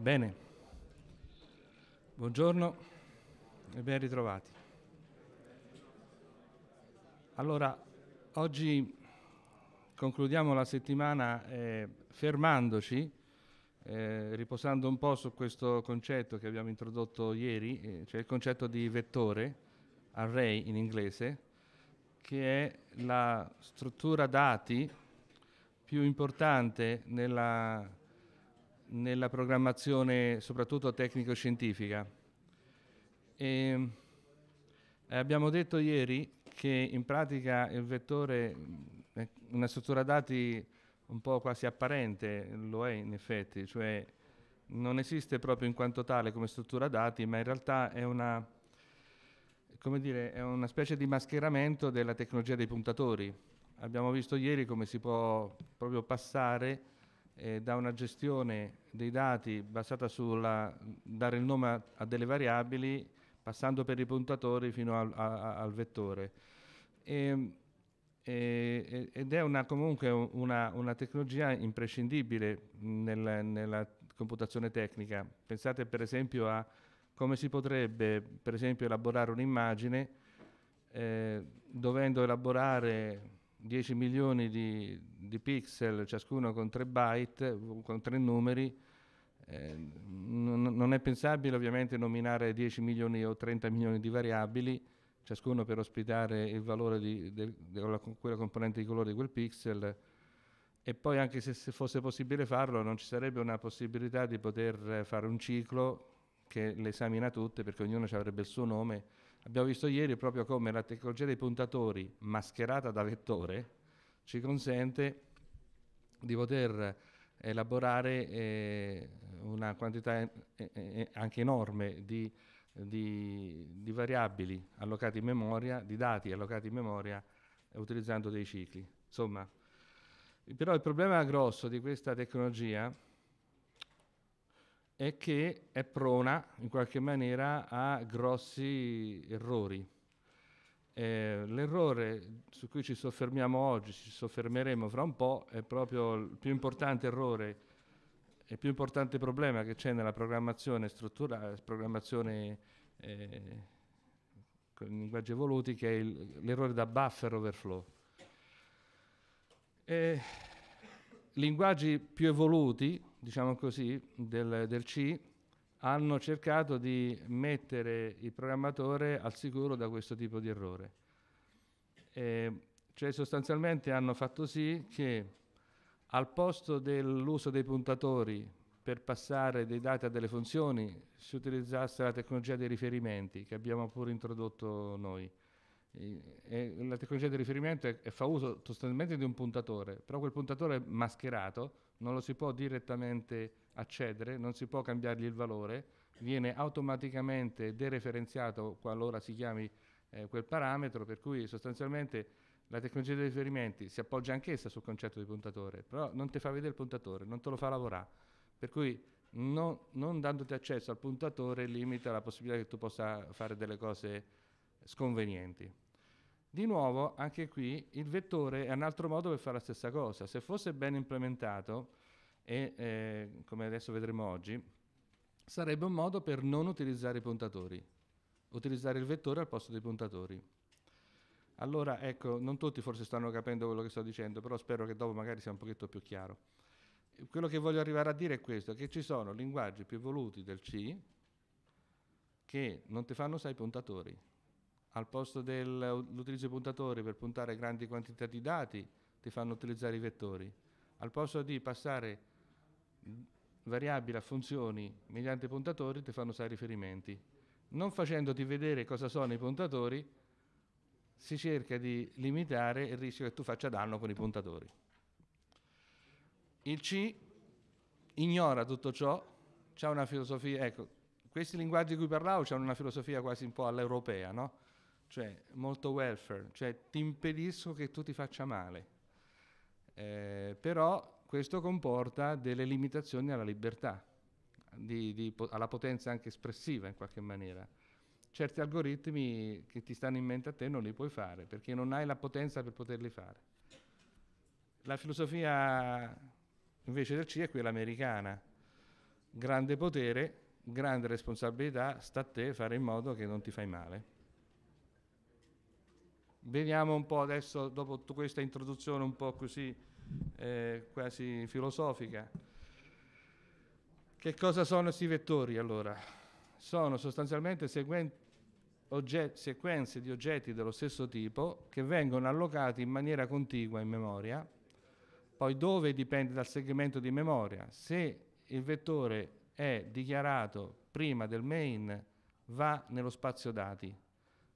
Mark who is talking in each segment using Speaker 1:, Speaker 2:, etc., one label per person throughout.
Speaker 1: Bene, buongiorno e ben ritrovati. Allora, oggi concludiamo la settimana eh, fermandoci, eh, riposando un po' su questo concetto che abbiamo introdotto ieri, eh, cioè il concetto di vettore, array in inglese, che è la struttura dati più importante nella nella programmazione soprattutto tecnico-scientifica. E ehm, abbiamo detto ieri che in pratica il vettore è eh, una struttura dati un po' quasi apparente, lo è in effetti, cioè non esiste proprio in quanto tale come struttura dati, ma in realtà è una, dire, è una specie di mascheramento della tecnologia dei puntatori. Abbiamo visto ieri come si può proprio passare eh, da una gestione dei dati basata sul dare il nome a, a, delle variabili passando per i puntatori fino al, a, al vettore. Ehm, e, e, ed è una, comunque una, una, tecnologia imprescindibile nel, nella computazione tecnica. Pensate per esempio a come si potrebbe per esempio elaborare un'immagine eh, dovendo elaborare 10 milioni di, di pixel, ciascuno con 3 byte, con 3 numeri, eh, n- non è pensabile ovviamente nominare 10 milioni o 30 milioni di variabili, ciascuno per ospitare il valore di, de, de, de, quella componente di colore di quel pixel e poi anche se, se, fosse possibile farlo non ci sarebbe una possibilità di poter fare un ciclo che le esamina tutte perché ognuno avrebbe il suo nome Abbiamo visto ieri proprio come la tecnologia dei puntatori mascherata da vettore ci consente di poter elaborare eh, una quantità eh, eh, eh, anche enorme di, di, di, variabili allocati in memoria, di dati allocati in memoria eh, utilizzando dei cicli. Insomma, però il problema grosso di questa tecnologia è che è prona in qualche maniera a grossi errori. Eh, l'errore su cui ci soffermiamo oggi, ci soffermeremo fra un po', è proprio il più importante errore e il più importante problema che c'è nella programmazione strutturale, programmazione eh, con linguaggi evoluti, che è il, l'errore da buffer overflow. Eh, linguaggi più evoluti, diciamo così, del, del C, hanno cercato di mettere il programmatore al sicuro da questo tipo di errore. E cioè sostanzialmente hanno fatto sì che al posto dell'uso dei puntatori per passare dei dati a delle funzioni si utilizzasse la tecnologia dei riferimenti che abbiamo pure introdotto noi e la tecnologia di riferimento è, è fa uso sostanzialmente di un puntatore, però quel puntatore è mascherato non lo si può direttamente accedere, non si può cambiargli il valore, viene automaticamente dereferenziato qualora si chiami eh, quel parametro, per cui sostanzialmente la tecnologia di riferimenti si appoggia anch'essa sul concetto di puntatore, però non ti fa vedere il puntatore, non te lo fa lavorare, per cui non, non dandoti accesso al puntatore limita la possibilità che tu possa fare delle cose sconvenienti. Di nuovo, anche qui, il vettore è un altro modo per fare la stessa cosa. Se fosse ben implementato, e eh, come adesso vedremo oggi, sarebbe un modo per non utilizzare i puntatori, utilizzare il vettore al posto dei puntatori. Allora, ecco, non tutti forse stanno capendo quello che sto dicendo, però spero che dopo magari sia un pochetto più chiaro. Quello che voglio arrivare a dire è questo, che ci sono linguaggi più evoluti del C che non ti fanno sai puntatori, al posto dell'utilizzo dei puntatori per puntare grandi quantità di dati, ti fanno utilizzare i vettori. Al posto di passare variabili a funzioni mediante puntatori, ti fanno usare i riferimenti. Non facendoti vedere cosa sono i puntatori, si cerca di limitare il rischio che tu faccia danno con i puntatori. Il C ignora tutto ciò, c'è una filosofia, ecco, questi linguaggi di cui parlavo hanno una filosofia quasi un po' all'europea, no? cioè molto welfare, cioè ti impedisco che tu ti faccia male. Eh, però questo comporta delle limitazioni alla libertà, di, di, alla potenza anche espressiva in qualche maniera. Certi algoritmi che ti stanno in mente a te non li puoi fare perché non hai la potenza per poterli fare. La filosofia invece del C è quella americana, grande potere, grande responsabilità, sta a te fare in modo che non ti fai male. Veniamo un po' adesso, dopo questa introduzione un po' così eh, quasi filosofica, che cosa sono questi vettori allora? Sono sostanzialmente ogget- sequenze di oggetti dello stesso tipo che vengono allocati in maniera contigua in memoria, poi dove dipende dal segmento di memoria. Se il vettore è dichiarato prima del main, va nello spazio dati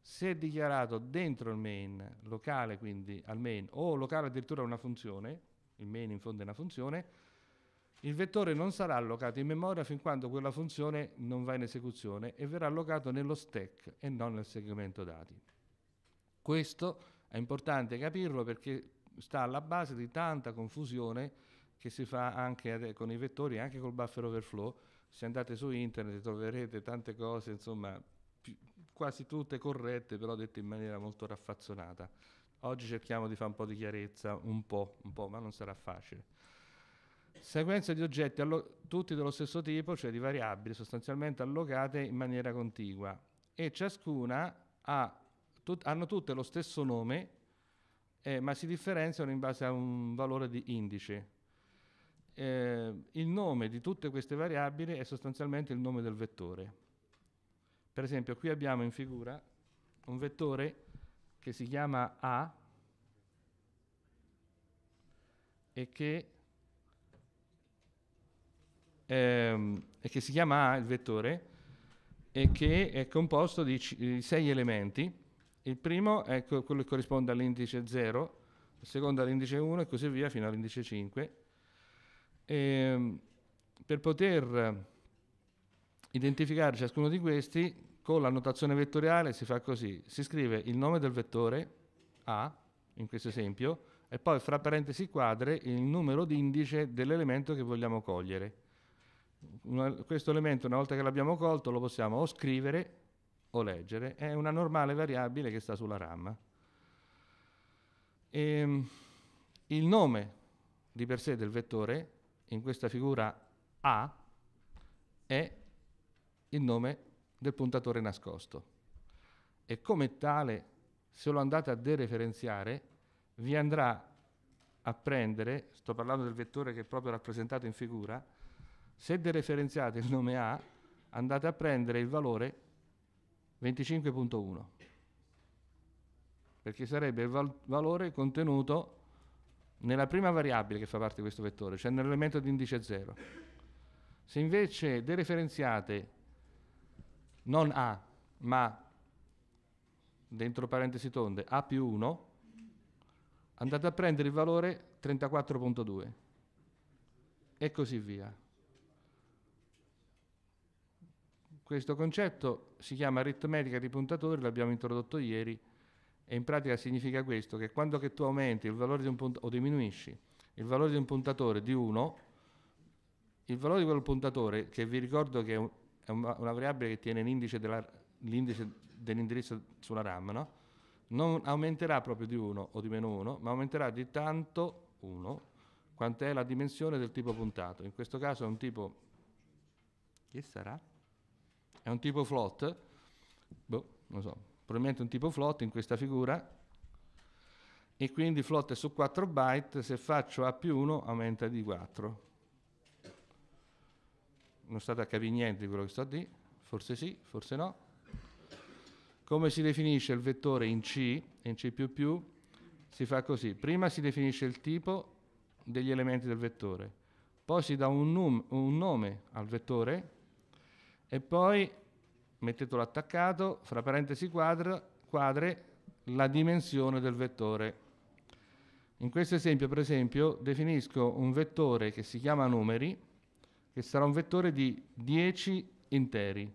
Speaker 1: se è dichiarato dentro il main, locale quindi al main, o locale addirittura a una funzione, il main in fondo è una funzione, il vettore non sarà allocato in memoria fin quando quella funzione non va in esecuzione e verrà allocato nello stack e non nel segmento dati. Questo è importante capirlo perché sta alla base di tanta confusione che si fa anche con i vettori, anche col buffer overflow. Se andate su internet troverete tante cose, insomma, quasi tutte corrette, però dette in maniera molto raffazzonata. Oggi cerchiamo di fare un po' di chiarezza, un po', un po', ma non sarà facile. Sequenze di oggetti allo- tutti dello stesso tipo, cioè di variabili, sostanzialmente allocate in maniera contigua e ciascuna ha tut- hanno tutte lo stesso nome, eh, ma si differenziano in base a un valore di indice. Eh, il nome di tutte queste variabili è sostanzialmente il nome del vettore. Per esempio qui abbiamo in figura un vettore che si chiama A e che, ehm, e che si chiama A il vettore e che è composto di, c- di sei elementi. Il primo è co- quello che corrisponde all'indice 0, il secondo all'indice 1 e così via fino all'indice 5. E, ehm, per poter identificare ciascuno di questi con la notazione vettoriale si fa così, si scrive il nome del vettore A, in questo esempio, e poi fra parentesi quadre il numero d'indice dell'elemento che vogliamo cogliere. Una, questo elemento una volta che l'abbiamo colto lo possiamo o scrivere o leggere, è una normale variabile che sta sulla RAM. E, ehm, il nome di per sé del vettore in questa figura A è il nome del puntatore nascosto. E come tale, se lo andate a dereferenziare, vi andrà a prendere, sto parlando del vettore che è proprio rappresentato in figura, se dereferenziate il nome A, andate a prendere il valore 25.1, perché sarebbe il val- valore contenuto nella prima variabile che fa parte di questo vettore, cioè nell'elemento di indice 0. Se invece dereferenziate non A, ma dentro parentesi tonde, A più 1, andate a prendere il valore 34.2 e così via. Questo concetto si chiama aritmetica di puntatori, l'abbiamo introdotto ieri, e in pratica significa questo, che quando che tu aumenti il valore di un punt- o diminuisci il valore di un puntatore di 1, il valore di quel puntatore, che vi ricordo che è un, è una, variabile che tiene l'indice, della, l'indice dell'indirizzo sulla RAM, no? non aumenterà proprio di 1 o di meno 1, ma aumenterà di tanto 1 quant'è la dimensione del tipo puntato. In questo caso è un tipo... che sarà? È un tipo float, boh, non so, probabilmente un tipo float in questa figura, e quindi float è su 4 byte, se faccio A più 1 aumenta di 4 non state a capire niente di quello che sto a dire, forse sì, forse no. Come si definisce il vettore in C, in C++, si fa così, prima si definisce il tipo degli elementi del vettore, poi si dà un, un nome al vettore e poi mettetelo attaccato, fra parentesi quadra, quadre, la dimensione del vettore. In questo esempio, per esempio, definisco un vettore che si chiama numeri, che sarà un vettore di 10 interi.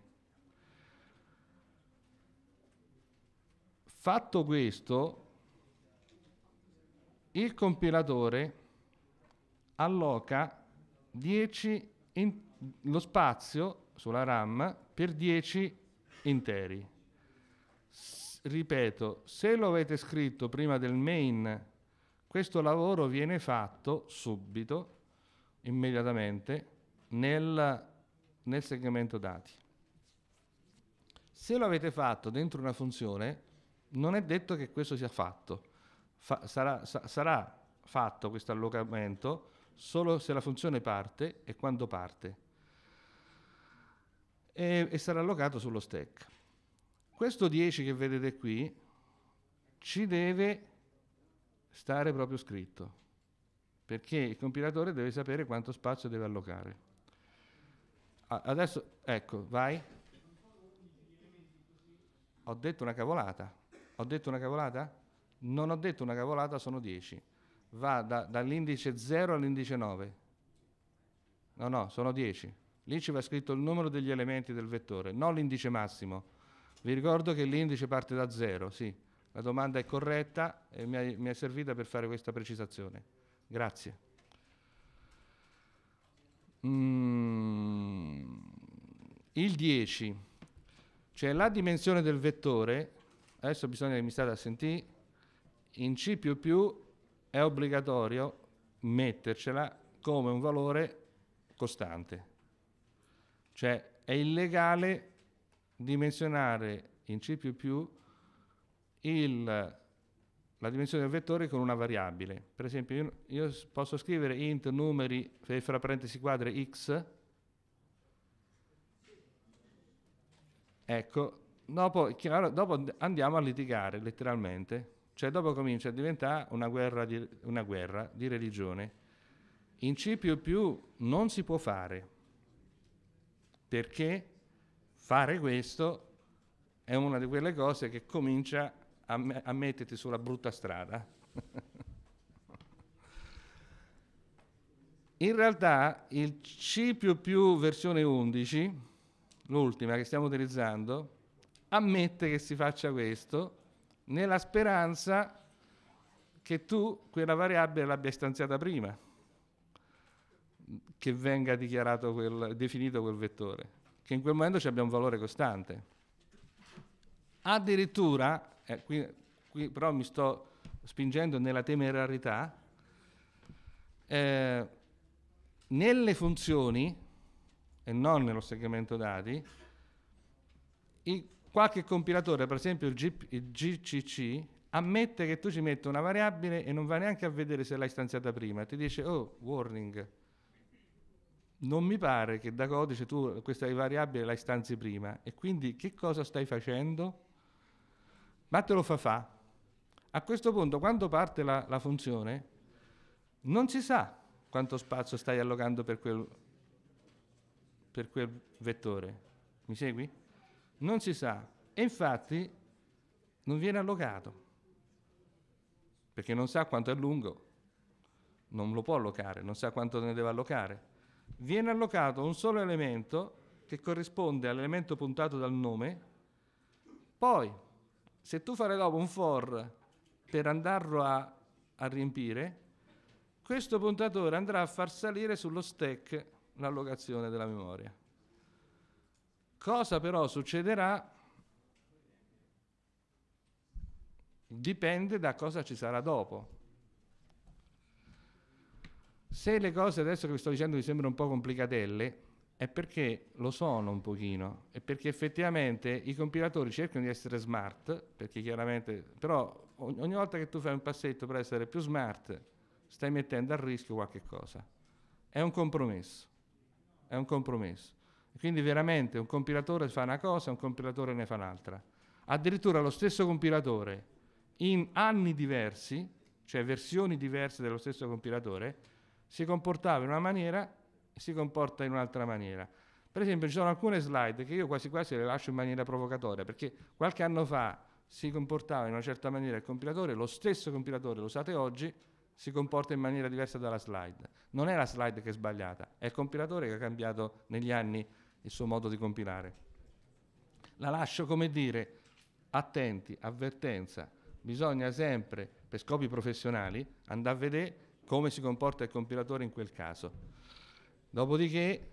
Speaker 1: Fatto questo, il compilatore alloca 10 in, lo spazio sulla RAM per 10 interi. S- ripeto, se lo avete scritto prima del main, questo lavoro viene fatto subito, immediatamente, nel, nel segmento dati. Se lo avete fatto dentro una funzione, non è detto che questo sia fatto. Fa, sarà, sa, sarà fatto questo allocamento solo se la funzione parte e quando parte. E, e sarà allocato sullo stack. Questo 10 che vedete qui ci deve stare proprio scritto, perché il compilatore deve sapere quanto spazio deve allocare. Adesso, ecco, vai. Ho detto una cavolata. Ho detto una cavolata? Non ho detto una cavolata, sono 10. Va da, dall'indice 0 all'indice 9. No, no, sono 10. Lì ci va scritto il numero degli elementi del vettore, non l'indice massimo. Vi ricordo che l'indice parte da 0, sì. La domanda è corretta e mi è, mi è servita per fare questa precisazione. Grazie. Mm il 10, cioè la dimensione del vettore, adesso bisogna che mi state a sentire, in C++ è obbligatorio mettercela come un valore costante. Cioè è illegale dimensionare in C++ il, la dimensione del vettore con una variabile. Per esempio io, io posso scrivere int numeri fra parentesi quadre x Ecco, dopo, chiaro, dopo andiamo a litigare letteralmente, cioè dopo comincia a diventare una guerra di, una guerra di religione. In C non si può fare, perché fare questo è una di quelle cose che comincia a, me- a metterti sulla brutta strada. In realtà il C versione 11 l'ultima che stiamo utilizzando, ammette che si faccia questo nella speranza che tu quella variabile l'abbia stanziata prima che venga dichiarato quel, definito quel vettore, che in quel momento ci abbia un valore costante. Addirittura, eh, qui, qui, però mi sto spingendo nella temerarità, eh, nelle funzioni e non nello segmento dati, il, qualche compilatore, per esempio il, G, il GCC, ammette che tu ci metti una variabile e non va neanche a vedere se l'hai stanziata prima, ti dice, oh, warning, non mi pare che da codice tu questa variabile la stanzi prima e quindi che cosa stai facendo? Ma te lo fa fa. A questo punto quando parte la, la funzione non si sa quanto spazio stai allocando per quel per quel vettore. Mi segui? Non si sa. E infatti non viene allocato, perché non sa quanto è lungo, non lo può allocare, non sa quanto ne deve allocare. Viene allocato un solo elemento che corrisponde all'elemento puntato dal nome, poi se tu farai dopo un for per andarlo a, a riempire, questo puntatore andrà a far salire sullo stack l'allocazione della memoria. Cosa però succederà dipende da cosa ci sarà dopo. Se le cose adesso che vi sto dicendo vi sembrano un po' complicatelle, è perché lo sono un pochino, è perché effettivamente i compilatori cercano di essere smart, perché chiaramente, però ogni volta che tu fai un passetto per essere più smart, stai mettendo a rischio qualche cosa. È un compromesso è un compromesso. Quindi veramente un compilatore fa una cosa, un compilatore ne fa un'altra. Addirittura lo stesso compilatore, in anni diversi, cioè versioni diverse dello stesso compilatore, si comportava in una maniera e si comporta in un'altra maniera. Per esempio ci sono alcune slide che io quasi quasi le lascio in maniera provocatoria, perché qualche anno fa si comportava in una certa maniera il compilatore, lo stesso compilatore lo usate oggi, si comporta in maniera diversa dalla slide. Non è la slide che è sbagliata, è il compilatore che ha cambiato negli anni il suo modo di compilare. La lascio come dire, attenti, avvertenza, bisogna sempre, per scopi professionali, andare a vedere come si comporta il compilatore in quel caso. Dopodiché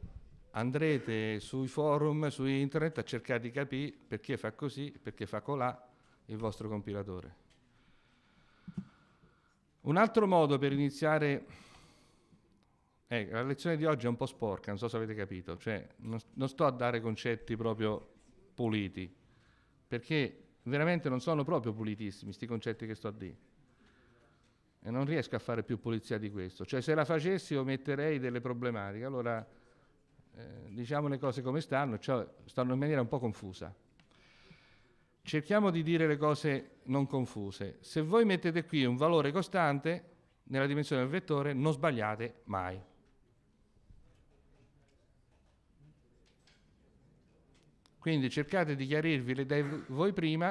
Speaker 1: andrete sui forum, su internet a cercare di capire perché fa così, perché fa colà il vostro compilatore. Un altro modo per iniziare... Eh, la lezione di oggi è un po' sporca, non so se avete capito, cioè non, non sto a dare concetti proprio puliti, perché veramente non sono proprio pulitissimi questi concetti che sto a dire. E non riesco a fare più pulizia di questo. Cioè se la facessi io metterei delle problematiche. Allora eh, diciamo le cose come stanno, cioè stanno in maniera un po' confusa cerchiamo di dire le cose non confuse. Se voi mettete qui un valore costante nella dimensione del vettore, non sbagliate mai. Quindi cercate di chiarirvi le dai voi prima.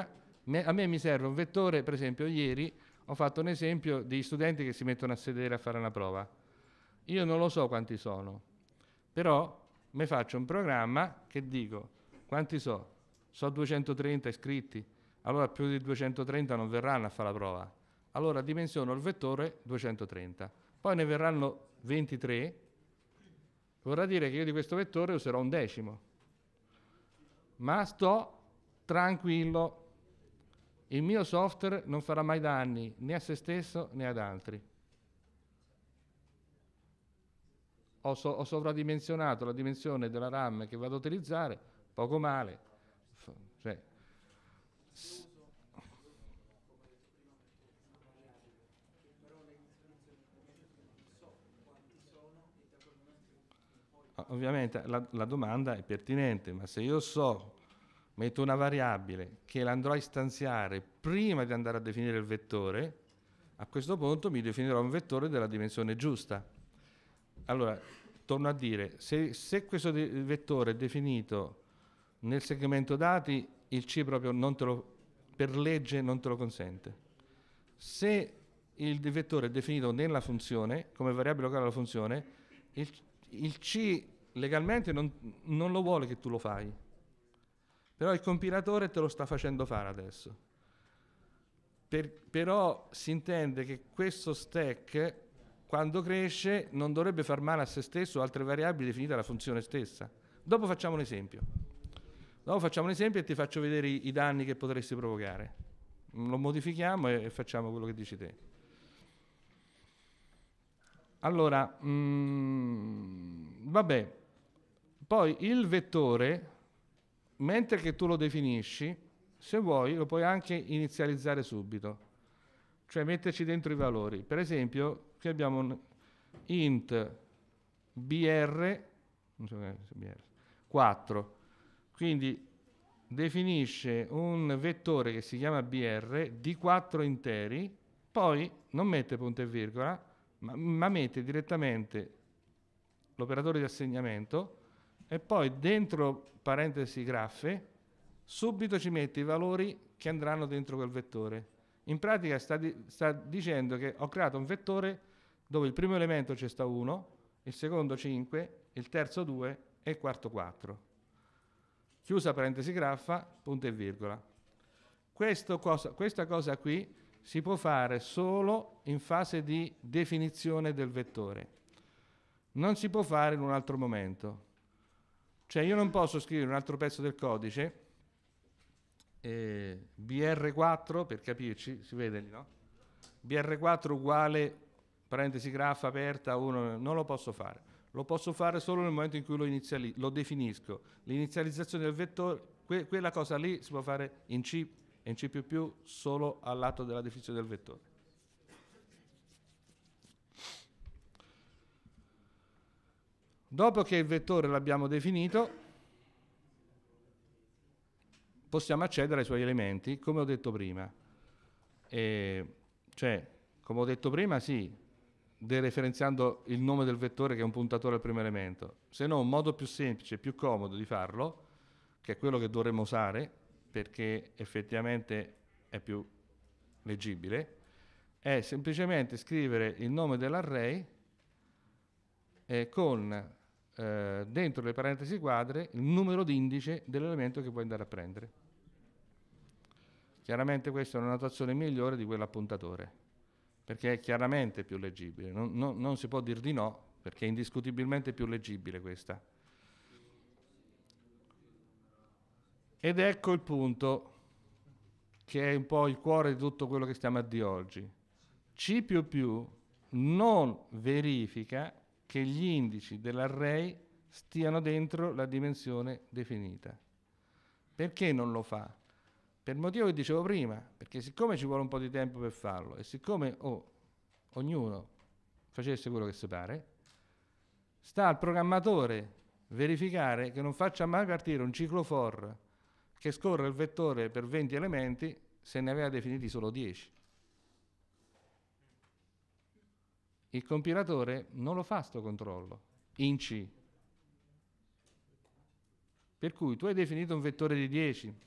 Speaker 1: a me mi serve un vettore, per esempio ieri ho fatto un esempio di studenti che si mettono a sedere a fare una prova. Io non lo so quanti sono, però mi faccio un programma che dico quanti sono sono 230 iscritti, allora più di 230 non verranno a fare la prova. Allora dimensiono il vettore 230, poi ne verranno 23, vorrà dire che io di questo vettore userò un decimo. Ma sto tranquillo, il mio software non farà mai danni né a se stesso né ad altri. Ho, so- ho sovradimensionato la dimensione della RAM che vado ad utilizzare, poco male, cioè, s- ah, ovviamente la, la, domanda è pertinente, ma se io so, metto una variabile che l'andrò a istanziare prima di andare a definire il vettore, a questo punto mi definirò un vettore della dimensione giusta. Allora, torno a dire, se, se questo de- vettore è definito nel segmento dati il C proprio lo, per legge non te lo consente. Se il vettore è definito nella funzione, come variabile locale alla funzione, il, il C legalmente non, non, lo vuole che tu lo fai, però il compilatore te lo sta facendo fare adesso. Per, però si intende che questo stack, quando cresce, non dovrebbe far male a se stesso o altre variabili definite alla funzione stessa. Dopo facciamo un esempio. No, facciamo un esempio e ti faccio vedere i, danni che potresti provocare. Lo modifichiamo e, facciamo quello che dici te. Allora, mh, mm, vabbè, poi il vettore, mentre che tu lo definisci, se vuoi lo puoi anche inizializzare subito, cioè metterci dentro i valori. Per esempio, qui abbiamo un int br, so, br 4, quindi definisce un vettore che si chiama BR di 4 interi, poi non mette punto e virgola, ma, ma mette direttamente l'operatore di assegnamento e poi dentro parentesi graffe subito ci mette i valori che andranno dentro quel vettore. In pratica sta, di, sta dicendo che ho creato un vettore dove il primo elemento c'è sta 1, il secondo 5, il terzo 2 e il quarto 4 chiusa parentesi graffa, punto e virgola. Cosa, questa cosa qui si può fare solo in fase di definizione del vettore. Non si può fare in un altro momento. Cioè io non posso scrivere un altro pezzo del codice, eh, BR4 per capirci, si vede lì, no? BR4 uguale parentesi graffa aperta 1, non lo posso fare lo posso fare solo nel momento in cui lo, iniziali- lo definisco. L'inizializzazione del vettore, que- quella cosa lì si può fare in C e in C++ solo al lato della definizione del vettore. Dopo che il vettore l'abbiamo definito, possiamo accedere ai suoi elementi, come ho detto prima. E cioè, come ho detto prima, sì, dereferenziando il nome del vettore che è un puntatore al primo elemento, se no un modo più semplice, più comodo di farlo, che è quello che dovremmo usare perché effettivamente è più leggibile, è semplicemente scrivere il nome dell'array eh, con eh, dentro le parentesi quadre il numero d'indice dell'elemento che puoi andare a prendere. Chiaramente questa è una notazione migliore di quella appuntatore perché è chiaramente più leggibile. Non, non, non si può dire di no, perché è indiscutibilmente più leggibile questa. Ed ecco il punto che è un po' il cuore di tutto quello che stiamo a dire oggi. C++ non verifica che gli indici dell'array stiano dentro la dimensione definita. Perché non lo fa? Per il motivo che dicevo prima, perché siccome ci vuole un po' di tempo per farlo e siccome oh, ognuno facesse quello che si pare, sta al programmatore verificare che non faccia mai partire un ciclo for che scorre il vettore per 20 elementi se ne aveva definiti solo 10. Il compilatore non lo fa sto controllo in C. Per cui tu hai definito un vettore di 10,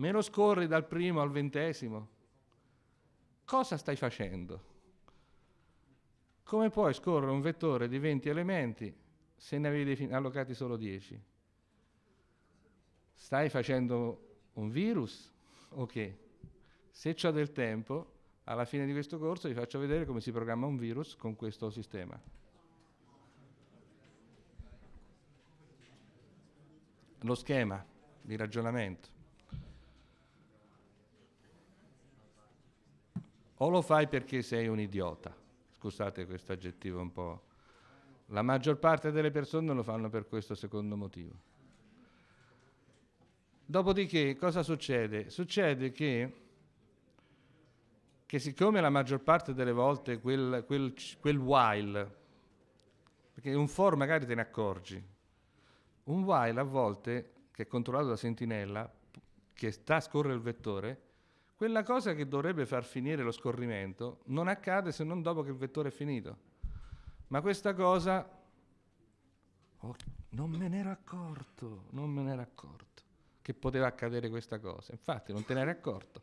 Speaker 1: me lo scorri dal primo al ventesimo. Cosa stai facendo? Come puoi scorrere un vettore di 20 elementi se ne avevi allocati solo 10? Stai facendo un virus Ok, Se c'è del tempo, alla fine di questo corso vi faccio vedere come si programma un virus con questo sistema. Lo schema di ragionamento. o lo fai perché sei un idiota, scusate questo aggettivo un po'. La maggior parte delle persone lo fanno per questo secondo motivo. Dopodiché cosa succede? Succede che, che siccome la maggior parte delle volte quel, quel, quel while, perché un for magari te ne accorgi, un while a volte che è controllato da sentinella, che sta a scorrere il vettore, quella cosa che dovrebbe far finire lo scorrimento non accade se non dopo che il vettore è finito. Ma questa cosa Oh, non me n'ero accorto, non me n'ero accorto che poteva accadere questa cosa. Infatti non te ne eri accorto.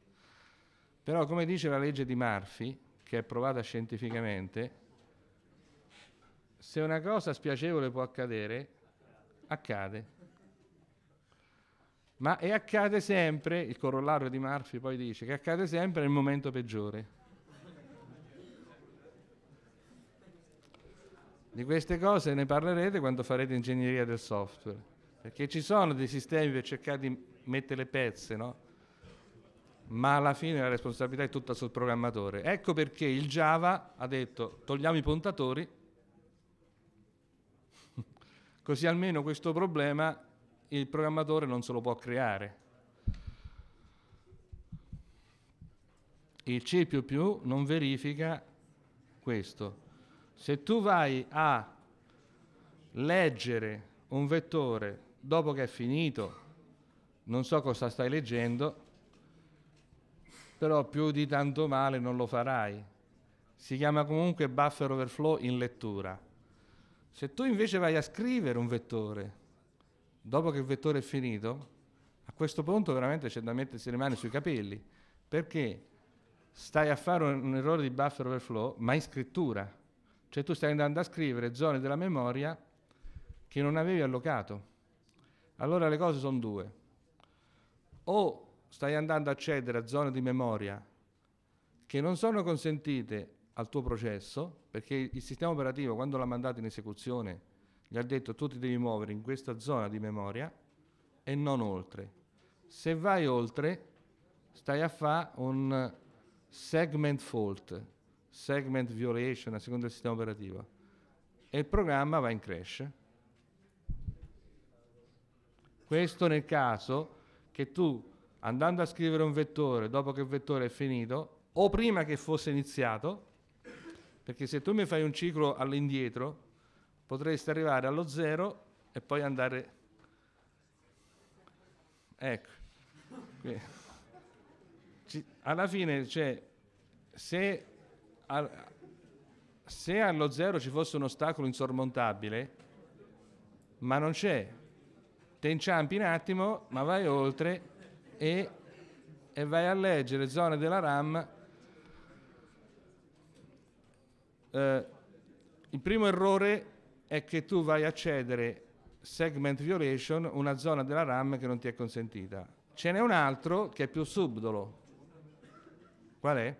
Speaker 1: Però come dice la legge di Murphy, che è provata scientificamente, se una cosa spiacevole può accadere, accade. Ma e accade sempre, il corollario di Murphy poi dice, che accade sempre nel momento peggiore. Di queste cose ne parlerete quando farete ingegneria del software, perché ci sono dei sistemi per cercare di mettere le pezze, no? ma alla fine la responsabilità è tutta sul programmatore. Ecco perché il Java ha detto togliamo i puntatori, così almeno questo problema il programmatore non se lo può creare. Il C++ non verifica questo. Se tu vai a leggere un vettore dopo che è finito, non so cosa stai leggendo, però più di tanto male non lo farai. Si chiama comunque buffer overflow in lettura. Se tu invece vai a scrivere un vettore dopo che il vettore è finito, a questo punto veramente c'è da mettersi le mani sui capelli, perché stai a fare un, un errore di buffer overflow, ma in scrittura. Cioè tu stai andando a scrivere zone della memoria che non avevi allocato. Allora le cose sono due. O stai andando a cedere a zone di memoria che non sono consentite al tuo processo, perché il sistema operativo quando l'ha mandato in esecuzione gli ha detto tu ti devi muovere in questa zona di memoria e non oltre. Se vai oltre, stai a fare un segment fault, segment violation a seconda del sistema operativo e il programma va in crash. Questo nel caso che tu andando a scrivere un vettore dopo che il vettore è finito o prima che fosse iniziato, perché se tu mi fai un ciclo all'indietro potreste arrivare allo zero e poi andare... Ecco. alla fine, cioè, se, se allo zero ci fosse un ostacolo insormontabile, ma non c'è, te inciampi un attimo, ma vai oltre e, e vai a leggere zone della RAM. Eh, il primo errore è che tu vai a cedere segment violation una zona della RAM che non ti è consentita. Ce n'è un altro che è più subdolo. Qual è?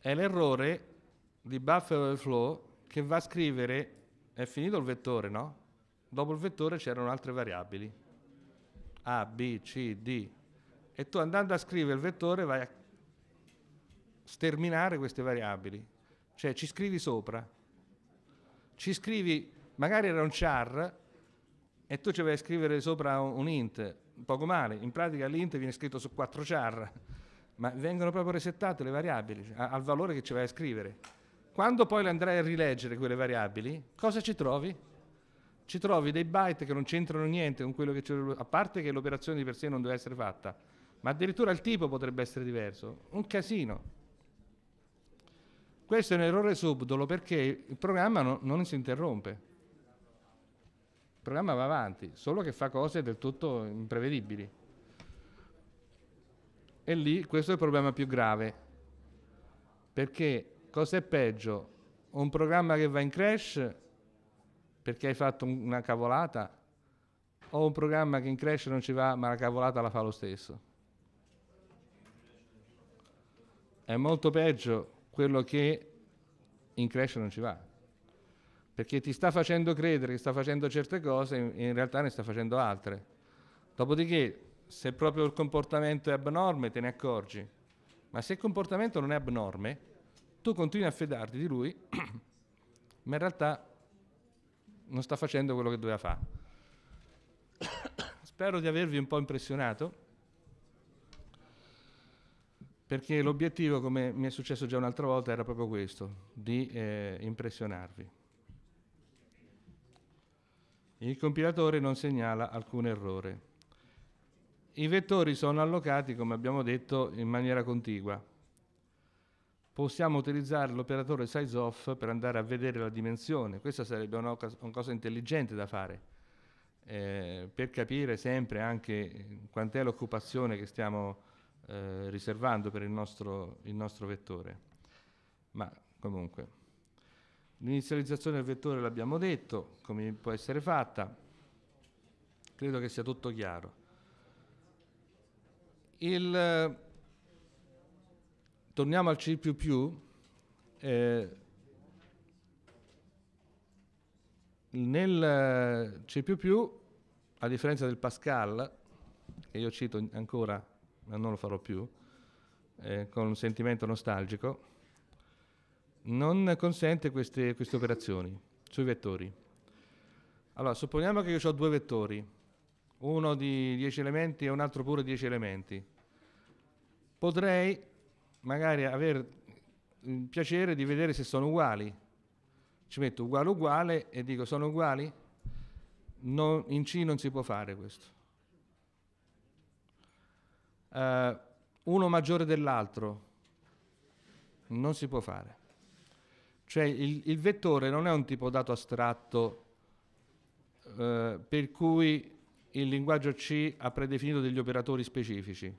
Speaker 1: È l'errore di buffer overflow che va a scrivere, è finito il vettore, no? Dopo il vettore c'erano altre variabili, A, B, C, D. E tu andando a scrivere il vettore vai a sterminare queste variabili. Cioè ci scrivi sopra, ci scrivi, magari era un char e tu ci vai a scrivere sopra un, un int, poco male, in pratica l'int viene scritto su quattro char, ma vengono proprio resettate le variabili cioè, al valore che ci vai a scrivere. Quando poi le andrai a rileggere quelle variabili, cosa ci trovi? Ci trovi dei byte che non c'entrano niente con quello che c'è, a parte che l'operazione di per sé non deve essere fatta, ma addirittura il tipo potrebbe essere diverso. Un casino. Questo è un errore subdolo perché il programma no, non si interrompe. Il programma va avanti, solo che fa cose del tutto imprevedibili. E lì questo è il problema più grave. Perché cosa è peggio? Un programma che va in crash perché hai fatto una cavolata o un programma che in crash non ci va ma la cavolata la fa lo stesso? È molto peggio quello che in crescita non ci va. Perché ti sta facendo credere che sta facendo certe cose e in realtà ne sta facendo altre. Dopodiché, se proprio il comportamento è abnorme, te ne accorgi. Ma se il comportamento non è abnorme, tu continui a fidarti di lui, ma in realtà non sta facendo quello che doveva fare. Spero di avervi un po' impressionato perché l'obiettivo, come mi è successo già un'altra volta, era proprio questo, di eh, impressionarvi. Il compilatore non segnala alcun errore. I vettori sono allocati, come abbiamo detto, in maniera contigua. Possiamo utilizzare l'operatore sizeOff per andare a vedere la dimensione. Questa sarebbe una, una cosa intelligente da fare, eh, per capire sempre anche quant'è l'occupazione che stiamo eh, riservando per il nostro, il nostro vettore. Ma comunque, l'inizializzazione del vettore l'abbiamo detto, come può essere fatta, credo che sia tutto chiaro. Il, torniamo al C++, eh, nel C++, a differenza del Pascal, che io cito ancora ma non lo farò più, eh, con un sentimento nostalgico, non consente queste, queste operazioni sui vettori. Allora, supponiamo che io ho due vettori, uno di 10 elementi e un altro pure 10 elementi. Potrei magari avere il piacere di vedere se sono uguali. Ci metto uguale uguale e dico sono uguali? Non, in C non si può fare questo eh, uno maggiore dell'altro. Non si può fare. Cioè il, il vettore non è un tipo dato astratto eh, per cui il linguaggio C ha predefinito degli operatori specifici.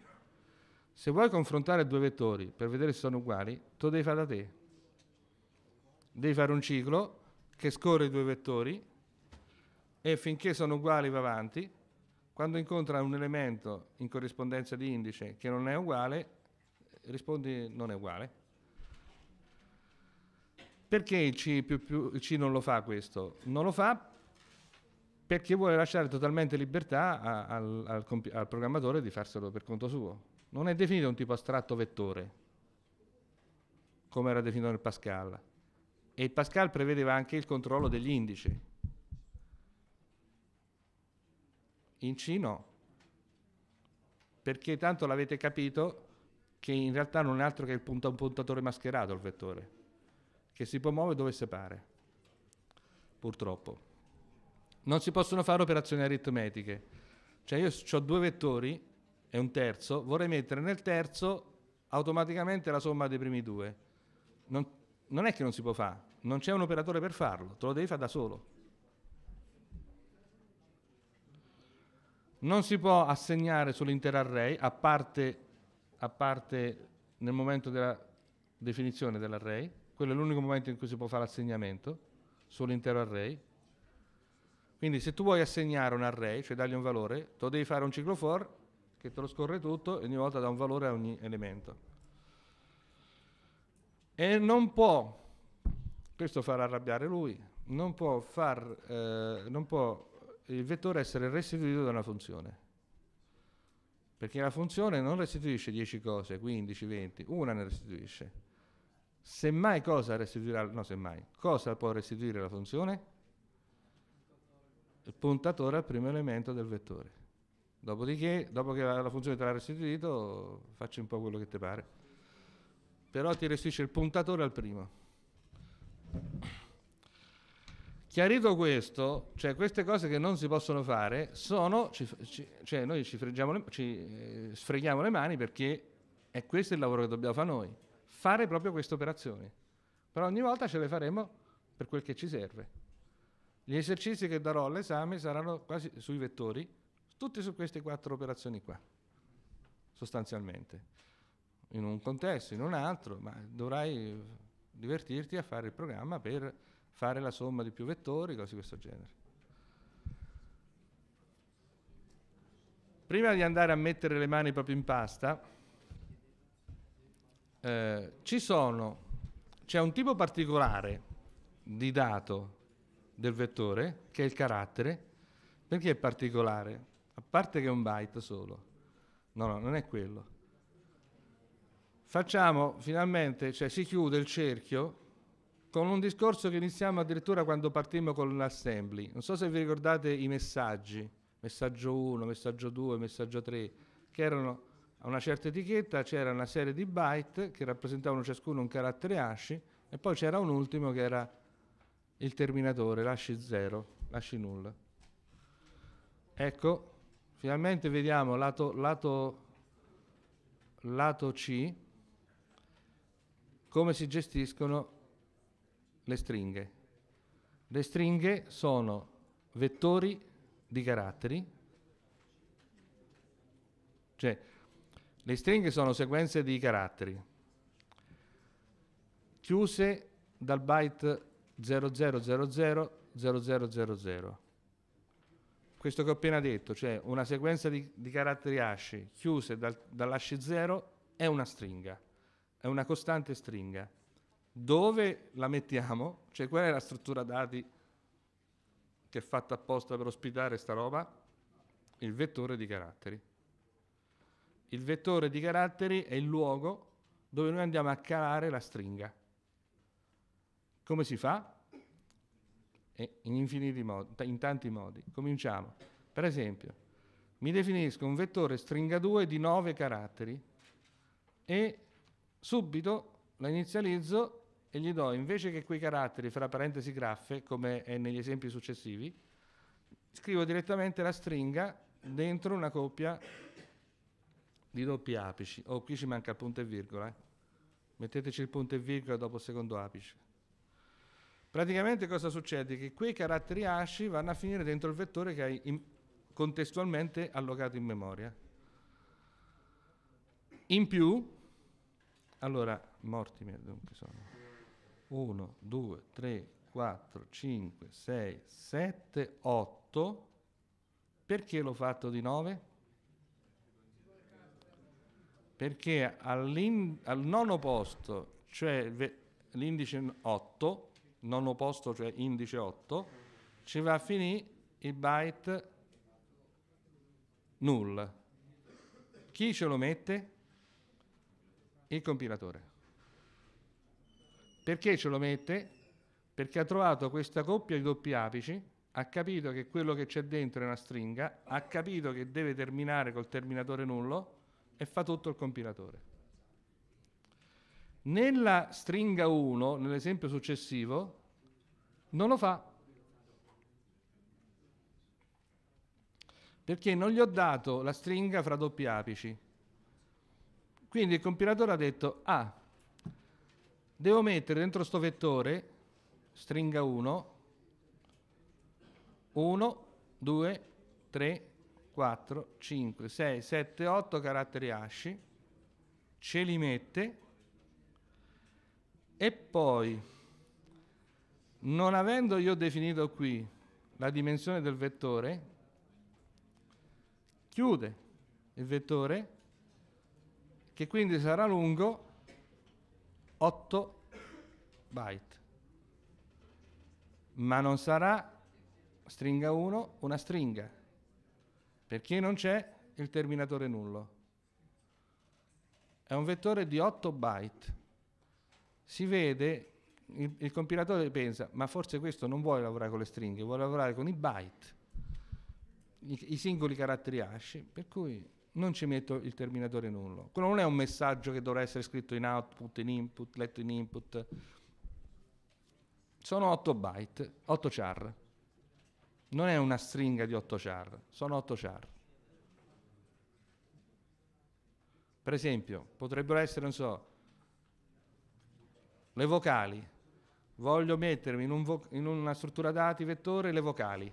Speaker 1: Se vuoi confrontare due vettori per vedere se sono uguali, lo devi fare da te. Devi fare un ciclo che scorre i due vettori e finché sono uguali va avanti, quando incontra un elemento in corrispondenza di indice che non è uguale, rispondi non è uguale. Perché il C, più più, il C non lo fa questo? Non lo fa perché vuole lasciare totalmente libertà a, al, al, al, programmatore di farselo per conto suo. Non è definito un tipo astratto vettore, come era definito nel Pascal. E il Pascal prevedeva anche il controllo degli indici. in C no, perché tanto l'avete capito che in realtà non è altro che il punta- un puntatore mascherato il vettore, che si può muovere dove si pare, purtroppo. Non si possono fare operazioni aritmetiche, cioè io ho due vettori e un terzo, vorrei mettere nel terzo automaticamente la somma dei primi due. Non, non è che non si può fare, non c'è un operatore per farlo, te lo devi fare da solo. Non si può assegnare sull'intero array, a parte, a parte nel momento della definizione dell'array, quello è l'unico momento in cui si può fare l'assegnamento sull'intero array. Quindi se tu vuoi assegnare un array, cioè dargli un valore, tu devi fare un ciclo for che te lo scorre tutto e ogni volta dà un valore a ogni elemento. E non può, questo farà arrabbiare lui, non può, far, eh, non può il vettore essere restituito da una funzione. Perché la funzione non restituisce 10 cose, 15, 20, una ne restituisce. Semmai cosa restituirà, no semmai, cosa può restituire la funzione? Il puntatore al primo elemento del vettore. Dopodiché, dopo che la, funzione te l'ha restituito, facci un po' quello che ti pare. Però ti restituisce il puntatore al primo. Chiarito questo, cioè queste cose che non si possono fare sono, ci, ci, cioè noi ci, le, ci eh, sfreghiamo le mani perché è questo il lavoro che dobbiamo fare noi, fare proprio queste operazioni. Però ogni volta ce le faremo per quel che ci serve. Gli esercizi che darò all'esame saranno quasi sui vettori, tutti su queste quattro operazioni qua, sostanzialmente. In un contesto, in un altro, ma dovrai divertirti a fare il programma per fare la somma di più vettori, cose di questo genere. Prima di andare a mettere le mani proprio in pasta, eh, sono, c'è un tipo particolare di dato del vettore, che è il carattere. Perché è particolare? A parte che è un byte solo. No, no, non è quello. Facciamo finalmente, cioè si chiude il cerchio con un discorso che iniziamo addirittura quando partimmo con l'assembly. Non so se vi ricordate i messaggi, messaggio 1, messaggio 2, messaggio 3, che erano a una certa etichetta, c'era una serie di byte che rappresentavano ciascuno un carattere ASCII e poi c'era un ultimo che era il terminatore, l'ASCII 0, l'ASCII nulla. Ecco, finalmente vediamo lato, lato, lato C come si gestiscono le stringhe. Le stringhe sono vettori di caratteri, cioè le stringhe sono sequenze di caratteri chiuse dal byte 0000 0000. Questo che ho appena detto, cioè una sequenza di, di caratteri asci chiuse dal, dall'asce 0 è una stringa, è una costante stringa dove la mettiamo, cioè qual è la struttura dati che è fatta apposta per ospitare sta roba? Il vettore di caratteri. Il vettore di caratteri è il luogo dove noi andiamo a calare la stringa. Come si fa? in infiniti modi, in tanti modi. Cominciamo. Per esempio, mi definisco un vettore stringa 2 di 9 caratteri e subito la inizializzo e gli do invece che quei caratteri fra parentesi graffe, come è negli esempi successivi, scrivo direttamente la stringa dentro una coppia di doppi apici. Oh, qui ci manca il punto e virgola. Eh. Metteteci il punto e virgola dopo il secondo apice. Praticamente cosa succede? Che quei caratteri asci vanno a finire dentro il vettore che hai in, contestualmente allocato in memoria. In più, allora, morti dunque sono. 1, 2, 3, 4, 5, 6, 7, 8. Perché l'ho fatto di 9? Perché al nono posto, cioè l'indice 8, nono posto, cioè indice 8, ci va a finire il byte null. Chi ce lo mette? Il compilatore. Perché ce lo mette? Perché ha trovato questa coppia di doppi apici, ha capito che quello che c'è dentro è una stringa, ha capito che deve terminare col terminatore nullo e fa tutto il compilatore. Nella stringa 1, nell'esempio successivo, non lo fa. Perché non gli ho dato la stringa fra doppi apici. Quindi il compilatore ha detto, ah, devo mettere dentro sto vettore stringa 1 1 2 3 4 5 6 7 8 caratteri asci ce li mette e poi non avendo io definito qui la dimensione del vettore chiude il vettore che quindi sarà lungo 8 byte. Ma non sarà stringa 1 una stringa, perché non c'è il terminatore nullo. È un vettore di 8 byte. Si vede, il, il compilatore pensa, ma forse questo non vuole lavorare con le stringhe, vuole lavorare con i byte, i, i singoli caratteri hash, per cui non ci metto il terminatore nullo. Quello non è un messaggio che dovrà essere scritto in output, in input, letto in input. Sono 8 byte, 8 char. Non è una stringa di 8 char, sono 8 char. Per esempio, potrebbero essere, non so, le vocali. Voglio mettermi in, un vo- in una struttura dati vettore le vocali,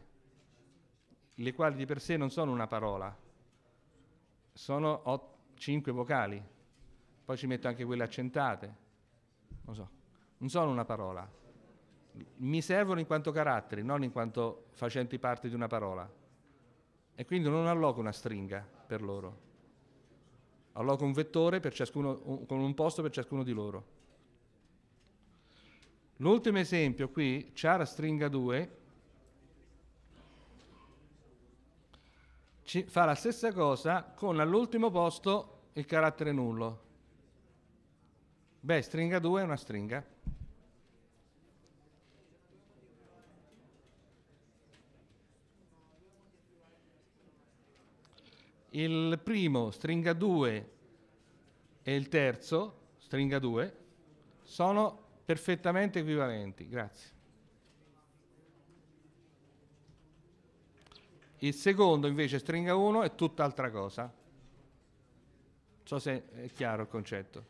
Speaker 1: le quali di per sé non sono una parola, sono 8, 5 vocali, poi ci metto anche quelle accentate, non so, non sono una parola. Mi servono in quanto caratteri, non in quanto facenti parte di una parola. E quindi non alloco una stringa per loro. Alloco un vettore ciascuno, un, con un posto per ciascuno di loro. L'ultimo esempio qui, Chara stringa 2, Ci fa la stessa cosa con all'ultimo posto il carattere nullo. Beh, stringa 2 è una stringa. il primo, stringa 2, e il terzo, stringa 2, sono perfettamente equivalenti. Grazie. Il secondo invece, stringa 1, è tutt'altra cosa. Non so se è chiaro il concetto.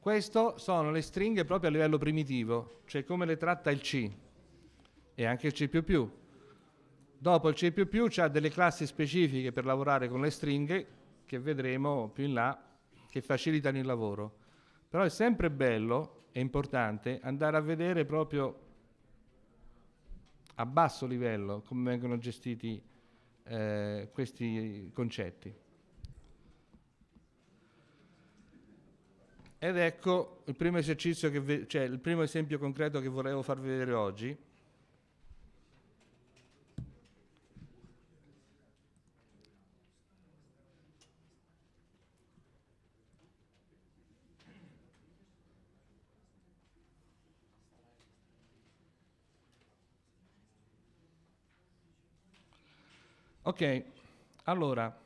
Speaker 1: Queste sono le stringhe proprio a livello primitivo, cioè come le tratta il C e anche il C++. Dopo il C++ ha delle classi specifiche per lavorare con le stringhe, che vedremo più in là, che facilitano il lavoro. Però è sempre bello e importante andare a vedere proprio a basso livello come vengono gestiti eh, questi concetti. Ed ecco il primo esercizio, che cioè il primo esempio concreto che volevo farvi vedere oggi, Ok, allora,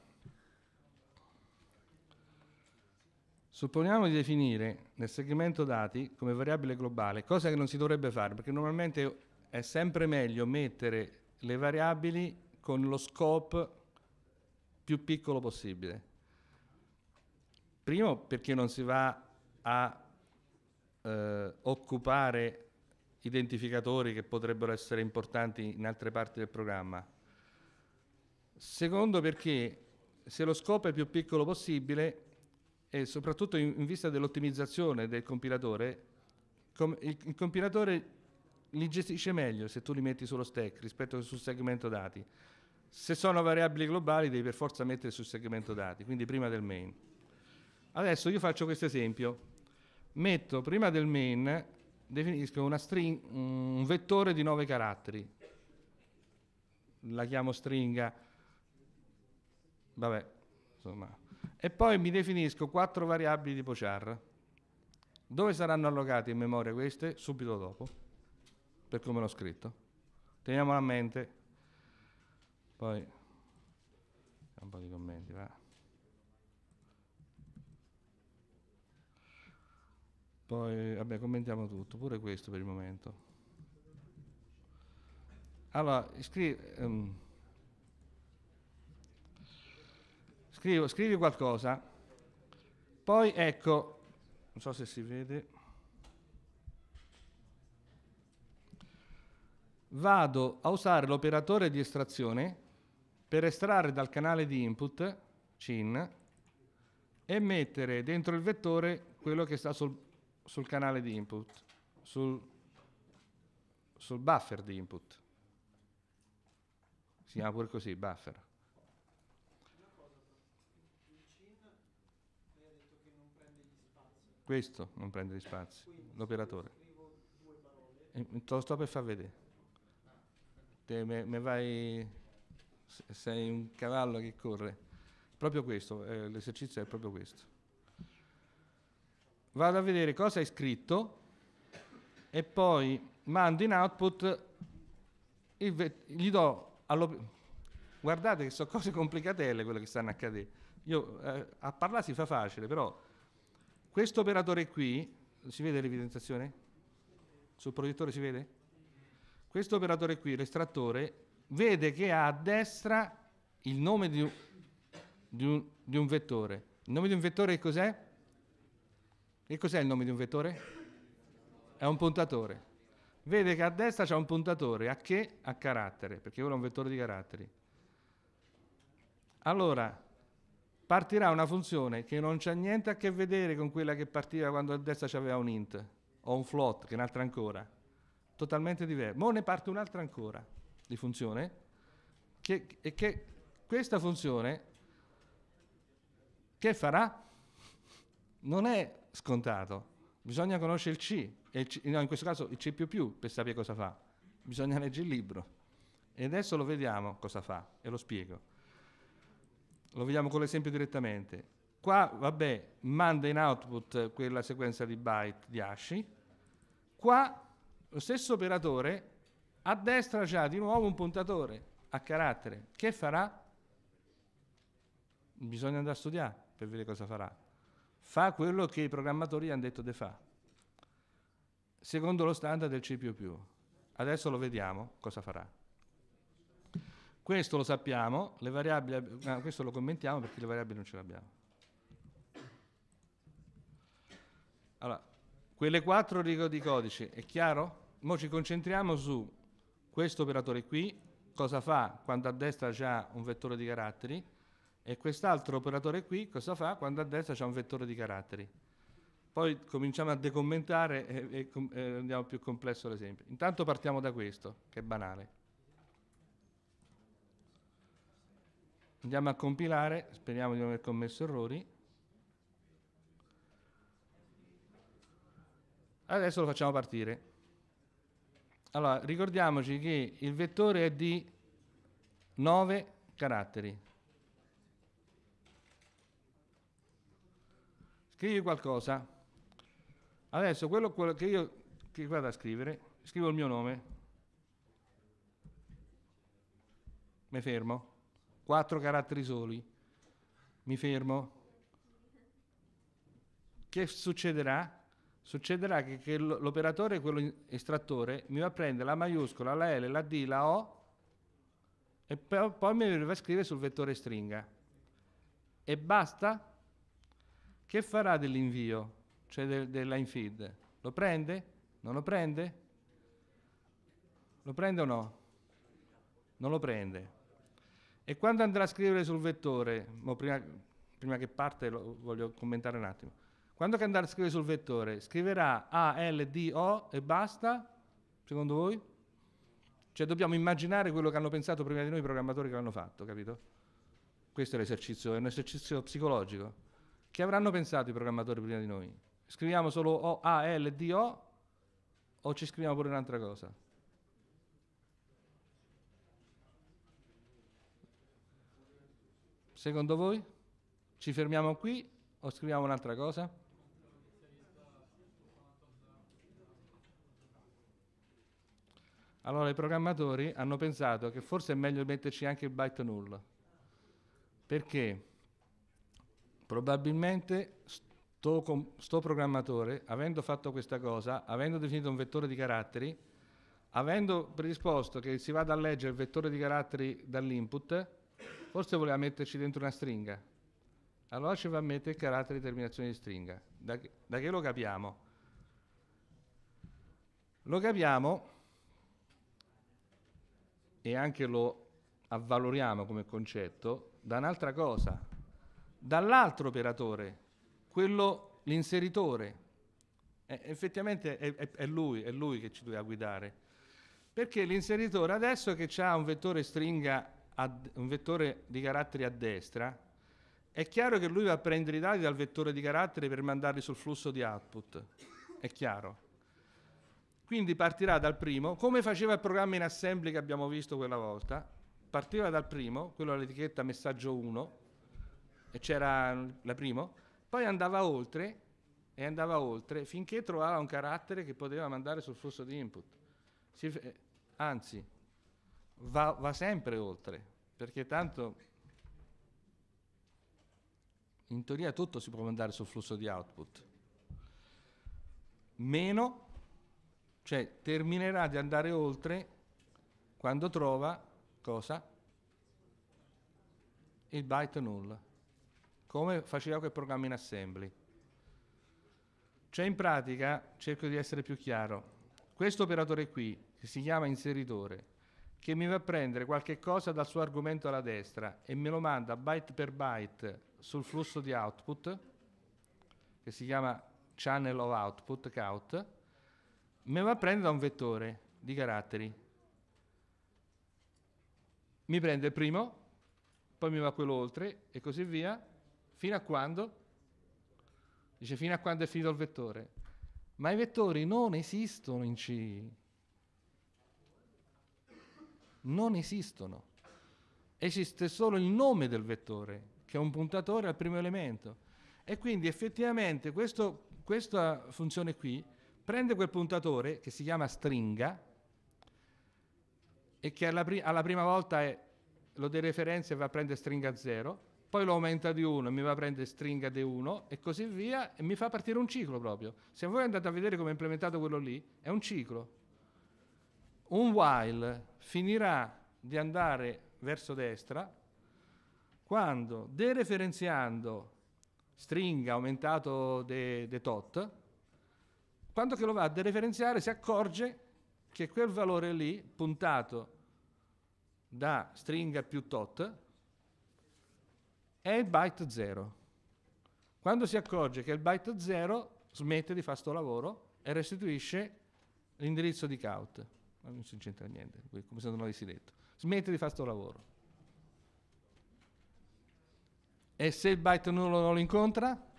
Speaker 1: supponiamo di definire nel segmento dati come variabile globale, cosa che non si dovrebbe fare, perché normalmente è sempre meglio mettere le variabili con lo scope più piccolo possibile. Primo perché non si va a eh, occupare identificatori che potrebbero essere importanti in altre parti del programma Secondo perché se lo scopo è più piccolo possibile e soprattutto in, in vista dell'ottimizzazione del compilatore, com- il, il compilatore li gestisce meglio se tu li metti sullo stack rispetto sul segmento dati. Se sono variabili globali devi per forza mettere sul segmento dati, quindi prima del main. Adesso io faccio questo esempio. Metto prima del main, definisco string, un vettore di 9 caratteri. La chiamo stringa Vabbè, insomma. E poi mi definisco quattro variabili tipo char. Dove saranno allocate in memoria queste? Subito dopo, per come l'ho scritto. Teniamolo a mente. Poi, un po' di commenti, va. Poi, vabbè, commentiamo tutto, pure questo per il momento. Allora, scrivi... Um, ehm, Scrivo, scrivi qualcosa. Poi ecco, non so se si vede. Vado a usare l'operatore di estrazione per estrarre dal canale di input CIN e mettere dentro il vettore quello che sta sul, sul canale di input, sul, sul buffer di input. Si chiama pure così, buffer. Questo non prende gli spazi, l'operatore. Te lo sto per far vedere. Te me, me vai, sei un cavallo che corre. Proprio questo, eh, l'esercizio è proprio questo. Vado a vedere cosa hai scritto e poi mando in output, gli do guardate che sono cose complicatelle quelle che stanno accadendo. Io, eh, a parlare si fa facile, però questo operatore qui, si vede l'evidenziazione? Sul proiettore si vede? Questo operatore qui, l'estrattore, vede che ha a destra il nome di un, di un, di un vettore. Il nome di un vettore cos'è? Che cos'è il nome di un vettore? È un puntatore. Vede che a destra c'è un puntatore, a che? A carattere, perché ora è un vettore di caratteri. Allora, partirà una funzione che non c'ha niente a che vedere con quella che partiva quando a destra c'aveva un int o un float, che è un'altra ancora, totalmente diversa. Mo ne parte un'altra ancora di funzione che, e che questa funzione che farà? Non è scontato, bisogna conoscere il C, il C no, in questo caso il C++ per sapere cosa fa, bisogna leggere il libro. E adesso lo vediamo cosa fa e lo spiego lo vediamo con l'esempio direttamente. Qua, vabbè, manda in output quella sequenza di byte di asci. Qua lo stesso operatore a destra c'ha di nuovo un puntatore a carattere. Che farà? Bisogna andare a studiare per vedere cosa farà. Fa quello che i programmatori hanno detto di fa, secondo lo standard del C++. Adesso lo vediamo cosa farà. Questo lo sappiamo, le variabili, questo lo commentiamo perché le variabili non ce le abbiamo. Allora, quelle quattro righe di codice, è chiaro? Ora ci concentriamo su questo operatore qui, cosa fa quando a destra c'è un vettore di caratteri, e quest'altro operatore qui cosa fa quando a destra c'è un vettore di caratteri. Poi cominciamo a decommentare e, e, e andiamo più complesso l'esempio. Intanto partiamo da questo, che è banale. Andiamo a compilare, speriamo di non aver commesso errori. Adesso lo facciamo partire. Allora, ricordiamoci che il vettore è di 9 caratteri. Scrivi qualcosa. Adesso quello, quello che io che vado a scrivere, scrivo il mio nome. Mi fermo. Quattro caratteri soli. Mi fermo. Che succederà? Succederà che, che l'operatore, quello estrattore, mi va a prendere la maiuscola, la L, la D, la O e poi, mi va a scrivere sul vettore stringa. E basta? Che farà dell'invio, cioè del, dell'line feed? Lo prende? Non lo prende? Lo prende o no? Non lo prende. E quando andrà a scrivere sul vettore, prima, prima, che parte lo voglio commentare un attimo, quando andrà a scrivere sul vettore, scriverà A, L, D, O e basta, secondo voi? Cioè dobbiamo immaginare quello che hanno pensato prima di noi i programmatori che l'hanno fatto, capito? Questo è l'esercizio, è un esercizio psicologico. Che avranno pensato i programmatori prima di noi? Scriviamo solo O, A, L, D, O o ci scriviamo pure un'altra cosa? Secondo voi? Ci fermiamo qui o scriviamo un'altra cosa? Allora i programmatori hanno pensato che forse è meglio metterci anche il byte null, perché probabilmente sto, com- sto programmatore, avendo fatto questa cosa, avendo definito un vettore di caratteri, avendo predisposto che si vada a leggere il vettore di caratteri dall'input, Forse voleva metterci dentro una stringa. Allora ci va a mettere il carattere di terminazione di stringa. Da che, da che lo capiamo? Lo capiamo e anche lo avvaloriamo come concetto da un'altra cosa, dall'altro operatore, quello l'inseritore. Eh, effettivamente è, è, è, lui, è lui che ci doveva guidare. Perché l'inseritore adesso che ha un vettore stringa ad, un vettore di caratteri a destra, è chiaro che lui va a prendere i dati dal vettore di caratteri per mandarli sul flusso di output. È chiaro. Quindi partirà dal primo, come faceva il programma in assembly che abbiamo visto quella volta, partiva dal primo, quello all'etichetta messaggio 1, e c'era la primo, poi andava oltre e andava oltre finché trovava un carattere che poteva mandare sul flusso di input. Si, eh, anzi, va, va sempre oltre, perché tanto in teoria tutto si può mandare sul flusso di output. Meno, cioè terminerà di andare oltre quando trova cosa? Il byte null, come faceva quel programma in assembly. Cioè in pratica, cerco di essere più chiaro, questo operatore qui, che si chiama inseritore, che mi va a prendere qualche cosa dal suo argomento alla destra e me lo manda byte per byte sul flusso di output, che si chiama channel of output, count, me lo va a prendere da un vettore di caratteri. Mi prende il primo, poi mi va quello oltre e così via, fino a quando? Dice fino a quando è finito il vettore. Ma i vettori non esistono in C non esistono. Esiste solo il nome del vettore, che è un puntatore al primo elemento. E quindi effettivamente questo, questa funzione qui prende quel puntatore che si chiama stringa e che alla, pri- alla prima volta è, lo dereferenzia e va a prendere stringa 0, poi lo aumenta di 1 e mi va a prendere stringa di 1 e così via e mi fa partire un ciclo proprio. Se voi andate a vedere come è implementato quello lì, è un ciclo un while finirà di andare verso destra quando dereferenziando stringa aumentato de, de tot, quando che lo va a dereferenziare si accorge che quel valore lì puntato da stringa più tot è il byte 0. Quando si accorge che il byte 0 smette di fare sto lavoro e restituisce l'indirizzo di count non si c'entra niente, come se non avessi detto. Smetti di fare questo lavoro. E se il byte nullo non lo incontra?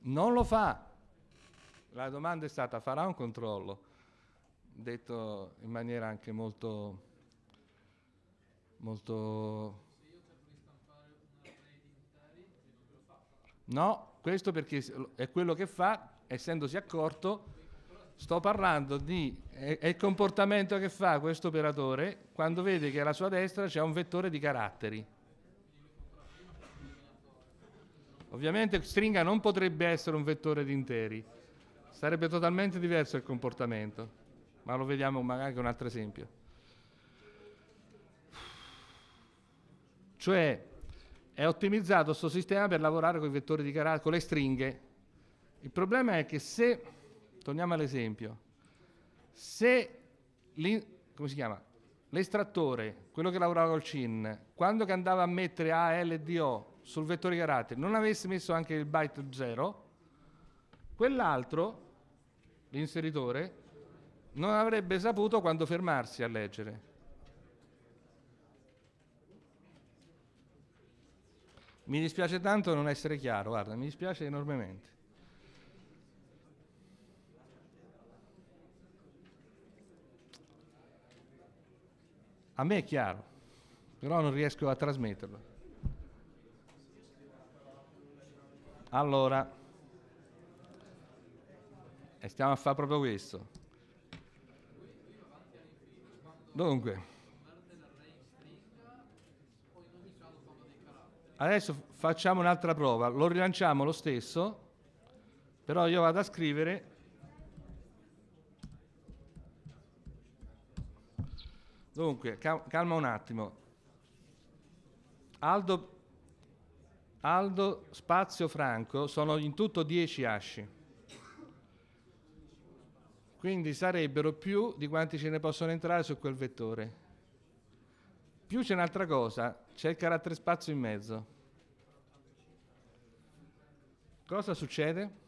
Speaker 1: Non lo fa. La domanda è stata, farà un controllo? Detto in maniera anche molto... molto No, questo perché è quello che fa, essendosi accorto Sto parlando di è, il comportamento che fa questo operatore quando vede che alla sua destra c'è un vettore di caratteri. Ovviamente stringa non potrebbe essere un vettore di interi, sarebbe totalmente diverso il comportamento, ma lo vediamo magari con un altro esempio. Cioè è ottimizzato questo sistema per lavorare con i vettori di carattere, con le stringhe. Il problema è che se torniamo all'esempio, se l'estrattore, quello che lavorava col CIN, quando che andava a mettere ALDO sul vettore carattere, non avesse messo anche il byte 0, quell'altro, l'inseritore, non avrebbe saputo quando fermarsi a leggere. Mi dispiace tanto non essere chiaro, guarda, mi dispiace enormemente. A me è chiaro, però non riesco a trasmetterlo. Allora, stiamo a fare proprio questo. Dunque, adesso facciamo un'altra prova, lo rilanciamo lo stesso, però io vado a scrivere Dunque, calma un attimo. Aldo, Aldo Spazio Franco sono in tutto 10 asci. Quindi sarebbero più di quanti ce ne possono entrare su quel vettore. Più c'è un'altra cosa, c'è il carattere spazio in mezzo. Cosa succede?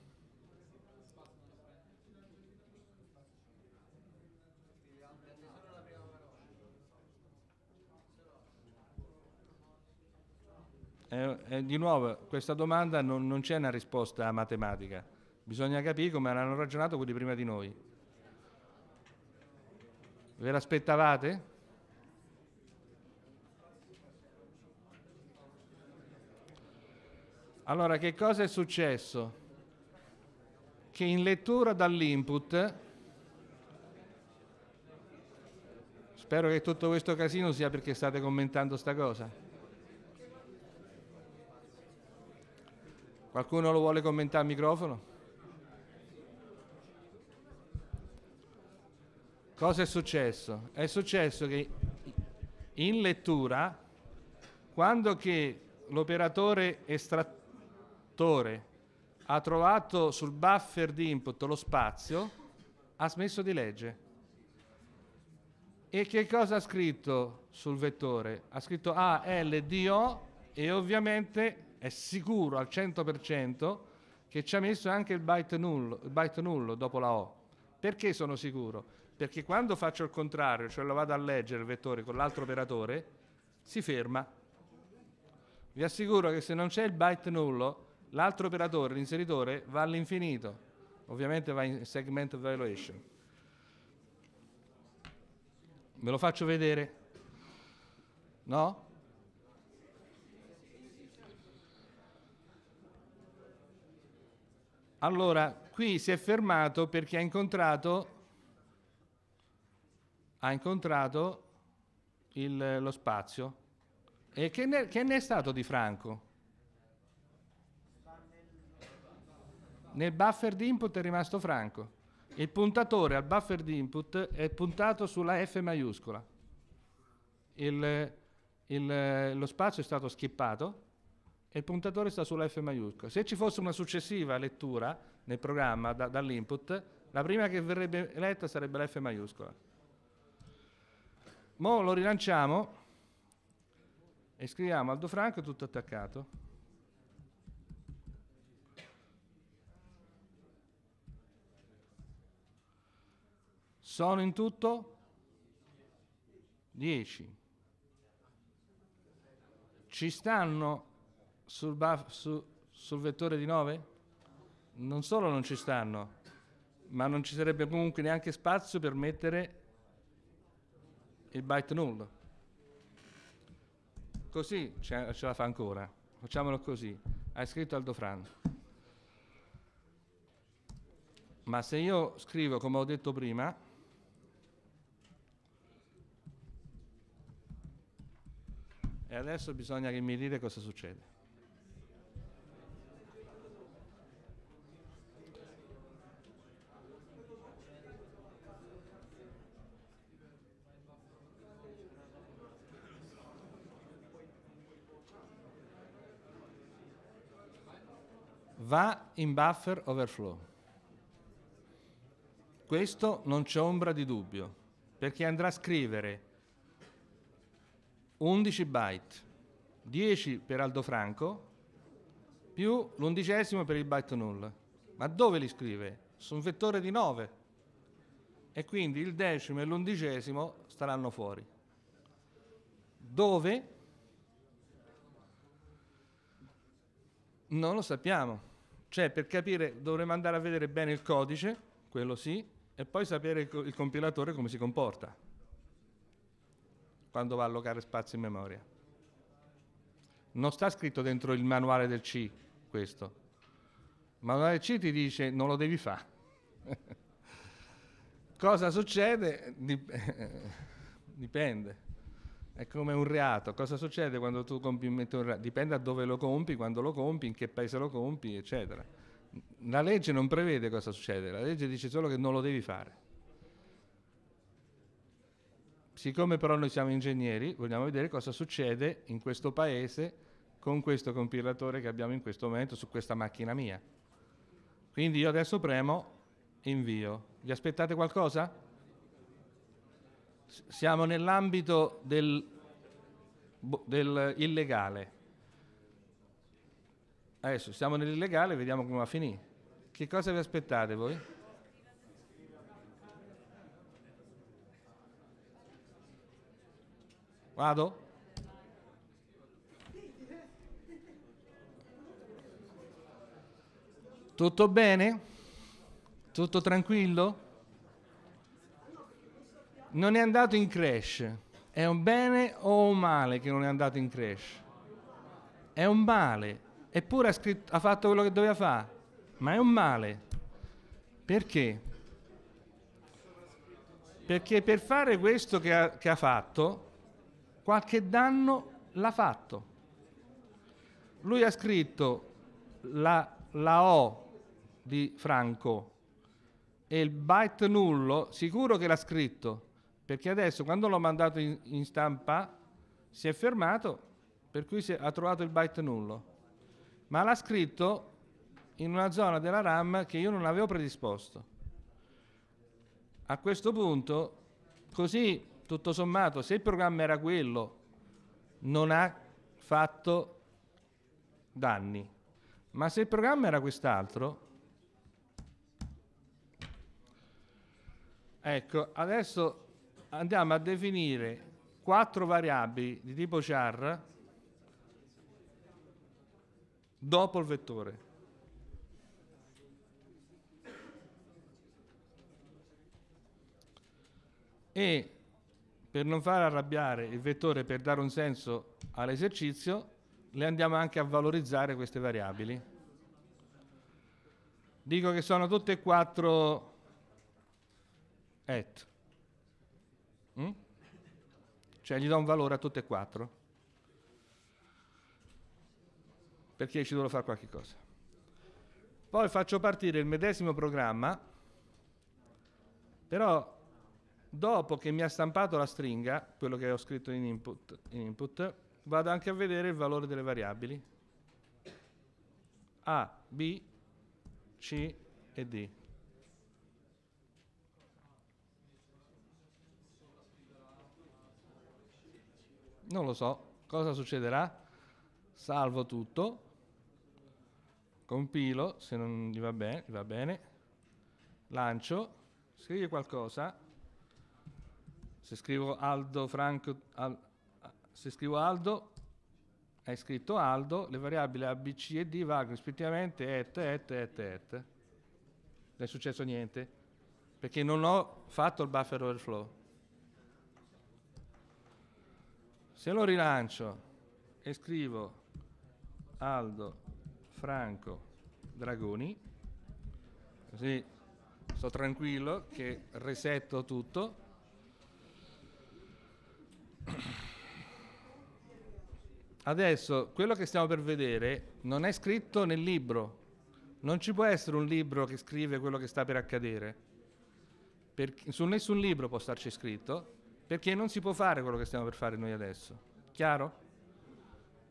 Speaker 1: eh, eh, di nuovo, questa domanda non, non c'è una risposta matematica, bisogna capire come hanno ragionato quelli prima di noi. Ve l'aspettavate? Allora, che cosa è successo? Che in lettura dall'input, spero che tutto questo casino sia perché state commentando sta cosa, Qualcuno lo vuole commentare al microfono? Cosa è successo? È successo che in lettura, quando l'operatore estrattore ha trovato sul buffer di input lo spazio, ha smesso di leggere. E che cosa ha scritto sul vettore? Ha scritto A, L, D, O e ovviamente è sicuro al 100% che ci ha messo anche il byte null, il byte nullo dopo la O. Perché sono sicuro? Perché quando faccio il contrario, cioè lo vado a leggere il vettore con l'altro operatore, si ferma. Vi assicuro che se non c'è il byte nullo, l'altro operatore, l'inseritore, va all'infinito. Ovviamente va in segment violation. Ve lo faccio vedere? No? Allora, qui si è fermato perché ha incontrato, ha incontrato il, lo spazio. E che ne, che ne, è stato di Franco? Nel buffer di input è rimasto Franco. Il puntatore al buffer di input è puntato sulla F maiuscola. Il, il, lo spazio è stato schippato e il puntatore sta sulla F maiuscola. Se ci fosse una successiva lettura nel programma da, dall'input, la prima che verrebbe letta sarebbe la F maiuscola. Mo lo rilanciamo e scriviamo Aldo Franco tutto attaccato. Sono in tutto 10. Ci stanno sul, buff, su, sul vettore di 9? Non solo non ci stanno, ma non ci sarebbe comunque neanche spazio per mettere il byte null. Così ce, ce la fa ancora. Facciamolo così. Hai scritto Aldo Fran. Ma se io scrivo, come ho detto prima, e adesso bisogna che mi dite cosa succede. va in buffer overflow. Questo non c'è ombra di dubbio, perché andrà a scrivere 11 byte, 10 per Aldo Franco, più l'undicesimo per il byte null. Ma dove li scrive? Su un vettore di 9. E quindi il decimo e l'undicesimo staranno fuori. Dove? Non lo sappiamo. Cioè, per capire, dovremmo andare a vedere bene il codice, quello sì, e poi sapere il, il compilatore come si comporta quando va a allocare spazio in memoria. Non sta scritto dentro il manuale del C questo. Il manuale del C ti dice non lo devi fare. Cosa succede? Dipende. È come un reato. Cosa succede quando tu compi un reato? Dipende da dove lo compi, quando lo compi, in che paese lo compi, eccetera. La legge non prevede cosa succede, la legge dice solo che non lo devi fare. Siccome però noi siamo ingegneri, vogliamo vedere cosa succede in questo paese con questo compilatore che abbiamo in questo momento su questa macchina mia. Quindi io adesso premo invio. Vi aspettate qualcosa? siamo nell'ambito del, boh, del illegale. Adesso siamo nell'illegale, vediamo come va a finire. Che cosa vi aspettate voi? Vado? Tutto bene? Tutto tranquillo? non è andato in crash. È un bene o un male che non è andato in crash? È un male. Eppure ha, scritto, ha fatto quello che doveva fare. Ma è un male. Perché? Perché per fare questo che ha, che ha fatto, qualche danno l'ha fatto. Lui ha scritto la, la O di Franco e il byte nullo, sicuro che l'ha scritto, perché adesso quando l'ho mandato in, in stampa si è fermato, per cui è, ha trovato il byte nullo. Ma l'ha scritto in una zona della RAM che io non avevo predisposto. A questo punto, così tutto sommato, se il programma era quello, non ha fatto danni. Ma se il programma era quest'altro, ecco, adesso andiamo a definire quattro variabili di tipo char dopo il vettore. E per non far arrabbiare il vettore per dare un senso all'esercizio, le andiamo anche a valorizzare queste variabili. Dico che sono tutte e quattro et. Mm? Cioè gli do un valore a tutte e quattro. Perché ci devo fare qualche cosa. Poi faccio partire il medesimo programma, però dopo che mi ha stampato la stringa, quello che ho scritto in input, in input vado anche a vedere il valore delle variabili. A, B, C e D. Non lo so. Cosa succederà? Salvo tutto. Compilo, se non gli va bene, gli va bene. Lancio. Scrivi qualcosa. Se scrivo Aldo Franco... Al, se scrivo Aldo, hai scritto Aldo, le variabili A, B, C e D valgono rispettivamente et, et, et, et. Non è successo niente, perché non ho fatto il buffer overflow. Se lo rilancio e scrivo Aldo Franco Dragoni, così sto tranquillo che resetto tutto. Adesso quello che stiamo per vedere non è scritto nel libro. Non ci può essere un libro che scrive quello che sta per accadere. perché su nessun libro può starci scritto, perché non si può fare quello che stiamo per fare noi adesso. Chiaro?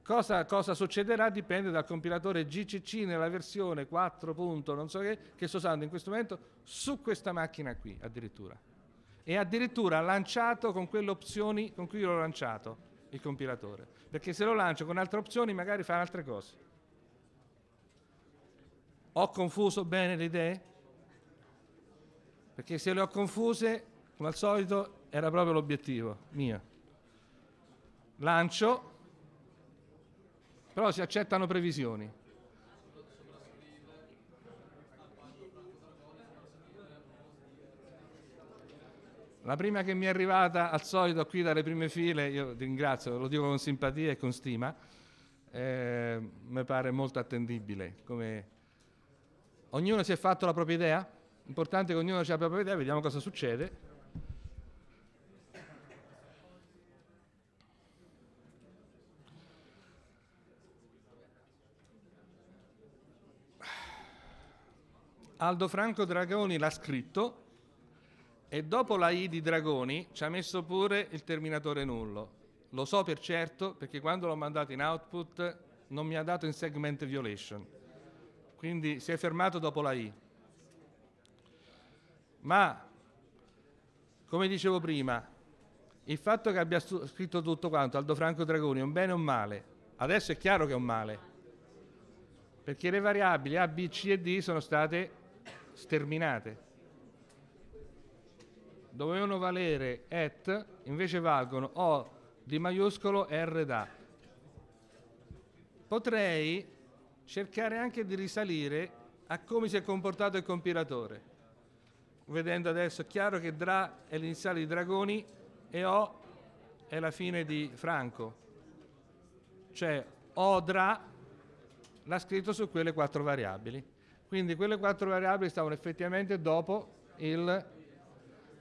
Speaker 1: Cosa, cosa succederà dipende dal compilatore GCC nella versione 4. non so che, che sto usando in questo momento su questa macchina qui addirittura. E addirittura lanciato con quelle opzioni con cui io l'ho lanciato il compilatore. Perché se lo lancio con altre opzioni magari fa altre cose. Ho confuso bene le idee? Perché se le ho confuse, come al solito, era proprio l'obiettivo mio. Lancio, però si accettano previsioni. La prima che mi è arrivata al solito qui dalle prime file, io ti ringrazio, lo dico con simpatia e con stima, eh, mi pare molto attendibile. Come... Ognuno si è fatto la propria idea, l'importante è che ognuno abbia la propria idea, vediamo cosa succede. Aldo Franco Dragoni l'ha scritto e dopo la I di Dragoni ci ha messo pure il terminatore nullo. Lo so per certo perché quando l'ho mandato in output non mi ha dato in segment violation. Quindi si è fermato dopo la I. Ma, come dicevo prima, il fatto che abbia scritto tutto quanto Aldo Franco Dragoni è un bene o un male? Adesso è chiaro che è un male, perché le variabili A, B, C e D sono state sterminate. Dovevano valere et, invece valgono O di maiuscolo R da. Potrei cercare anche di risalire a come si è comportato il compilatore. Vedendo adesso è chiaro che Dra è l'iniziale di Dragoni e O è la fine di Franco. Cioè O Dra l'ha scritto su quelle quattro variabili. Quindi quelle quattro variabili stavano effettivamente dopo il...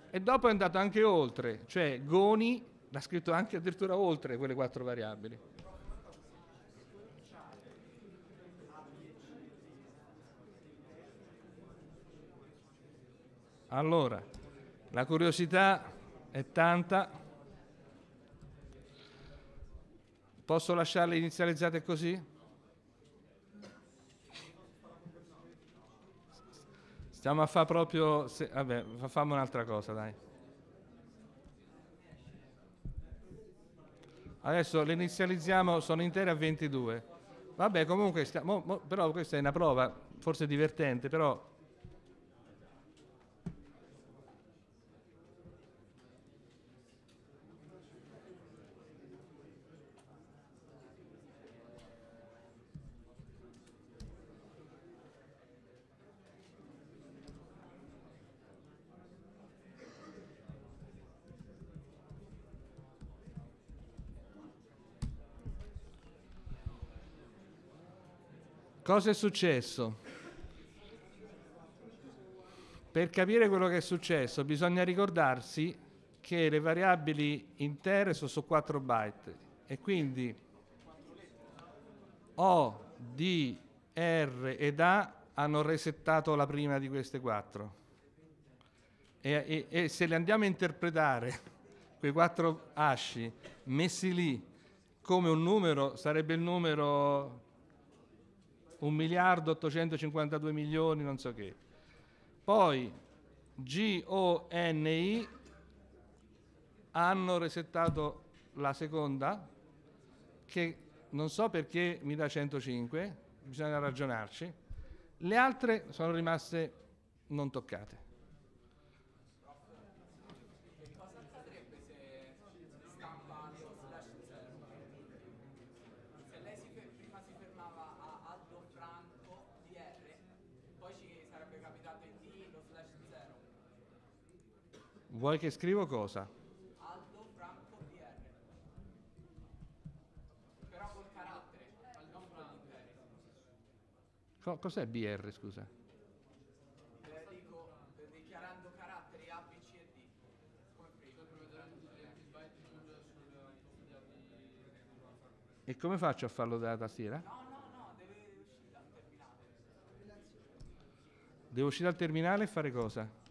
Speaker 1: E dopo è andato anche oltre, cioè Goni l'ha scritto anche addirittura oltre quelle quattro variabili. Allora, la curiosità è tanta. Posso lasciarle inizializzate così? Stiamo cioè, a fare proprio... Se, vabbè, fammi un'altra cosa, dai. Adesso le inizializziamo, sono intere a 22. Vabbè, comunque, stiamo, però questa è una prova, forse divertente, però Cosa è successo? Per capire quello che è successo bisogna ricordarsi che le variabili intere sono su 4 byte e quindi O, D, R ed A hanno resettato la prima di queste 4 e, e, e se le andiamo a interpretare quei 4 asci messi lì come un numero sarebbe il numero 1 miliardo 852 milioni, non so che. Poi GONI hanno resettato la seconda, che non so perché mi dà 105, bisogna ragionarci. Le altre sono rimaste non toccate. Vuoi che scrivo cosa? Aldo Franco BR. Però col carattere, al numero di cos'è BR, scusa? Eh, dico, dichiarando caratteri A, B, C e D. E come faccio a farlo dalla tastiera? Devo uscire dal terminale e fare cosa?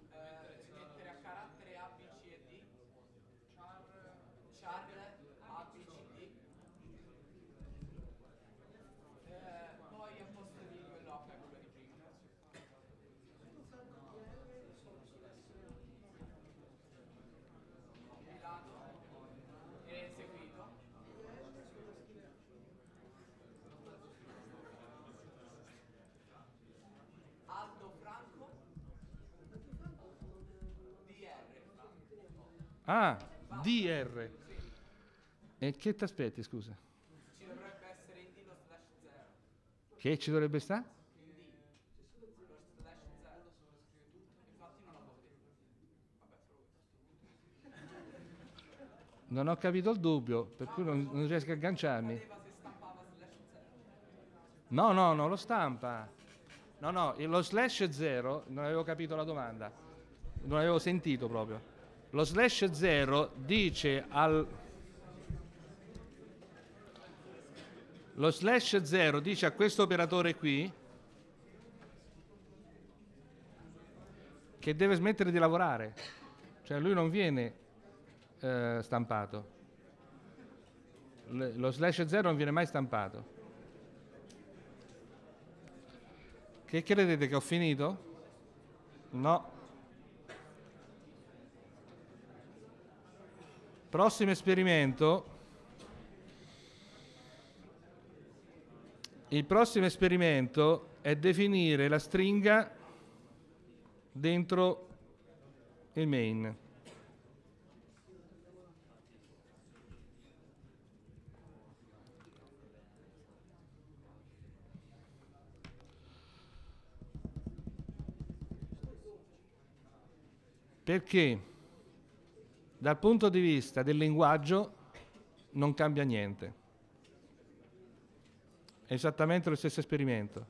Speaker 1: DR. E che ti aspetti, scusa? Ci dovrebbe essere in D lo slash 0. Che ci dovrebbe stare? non Non ho capito il dubbio, per cui non, non riesco a agganciarmi. No, no, non lo stampa. No, no, lo slash 0, non avevo capito la domanda. Non avevo sentito proprio. Lo slash 0 dice al... Lo slash 0 dice a questo operatore qui che deve smettere di lavorare, cioè lui non viene eh, stampato, lo slash 0 non viene mai stampato. Che credete che ho finito? No. Prossimo esperimento. Il prossimo esperimento è definire la stringa dentro il main. Perché? Dal punto di vista del linguaggio non cambia niente. È esattamente lo stesso esperimento.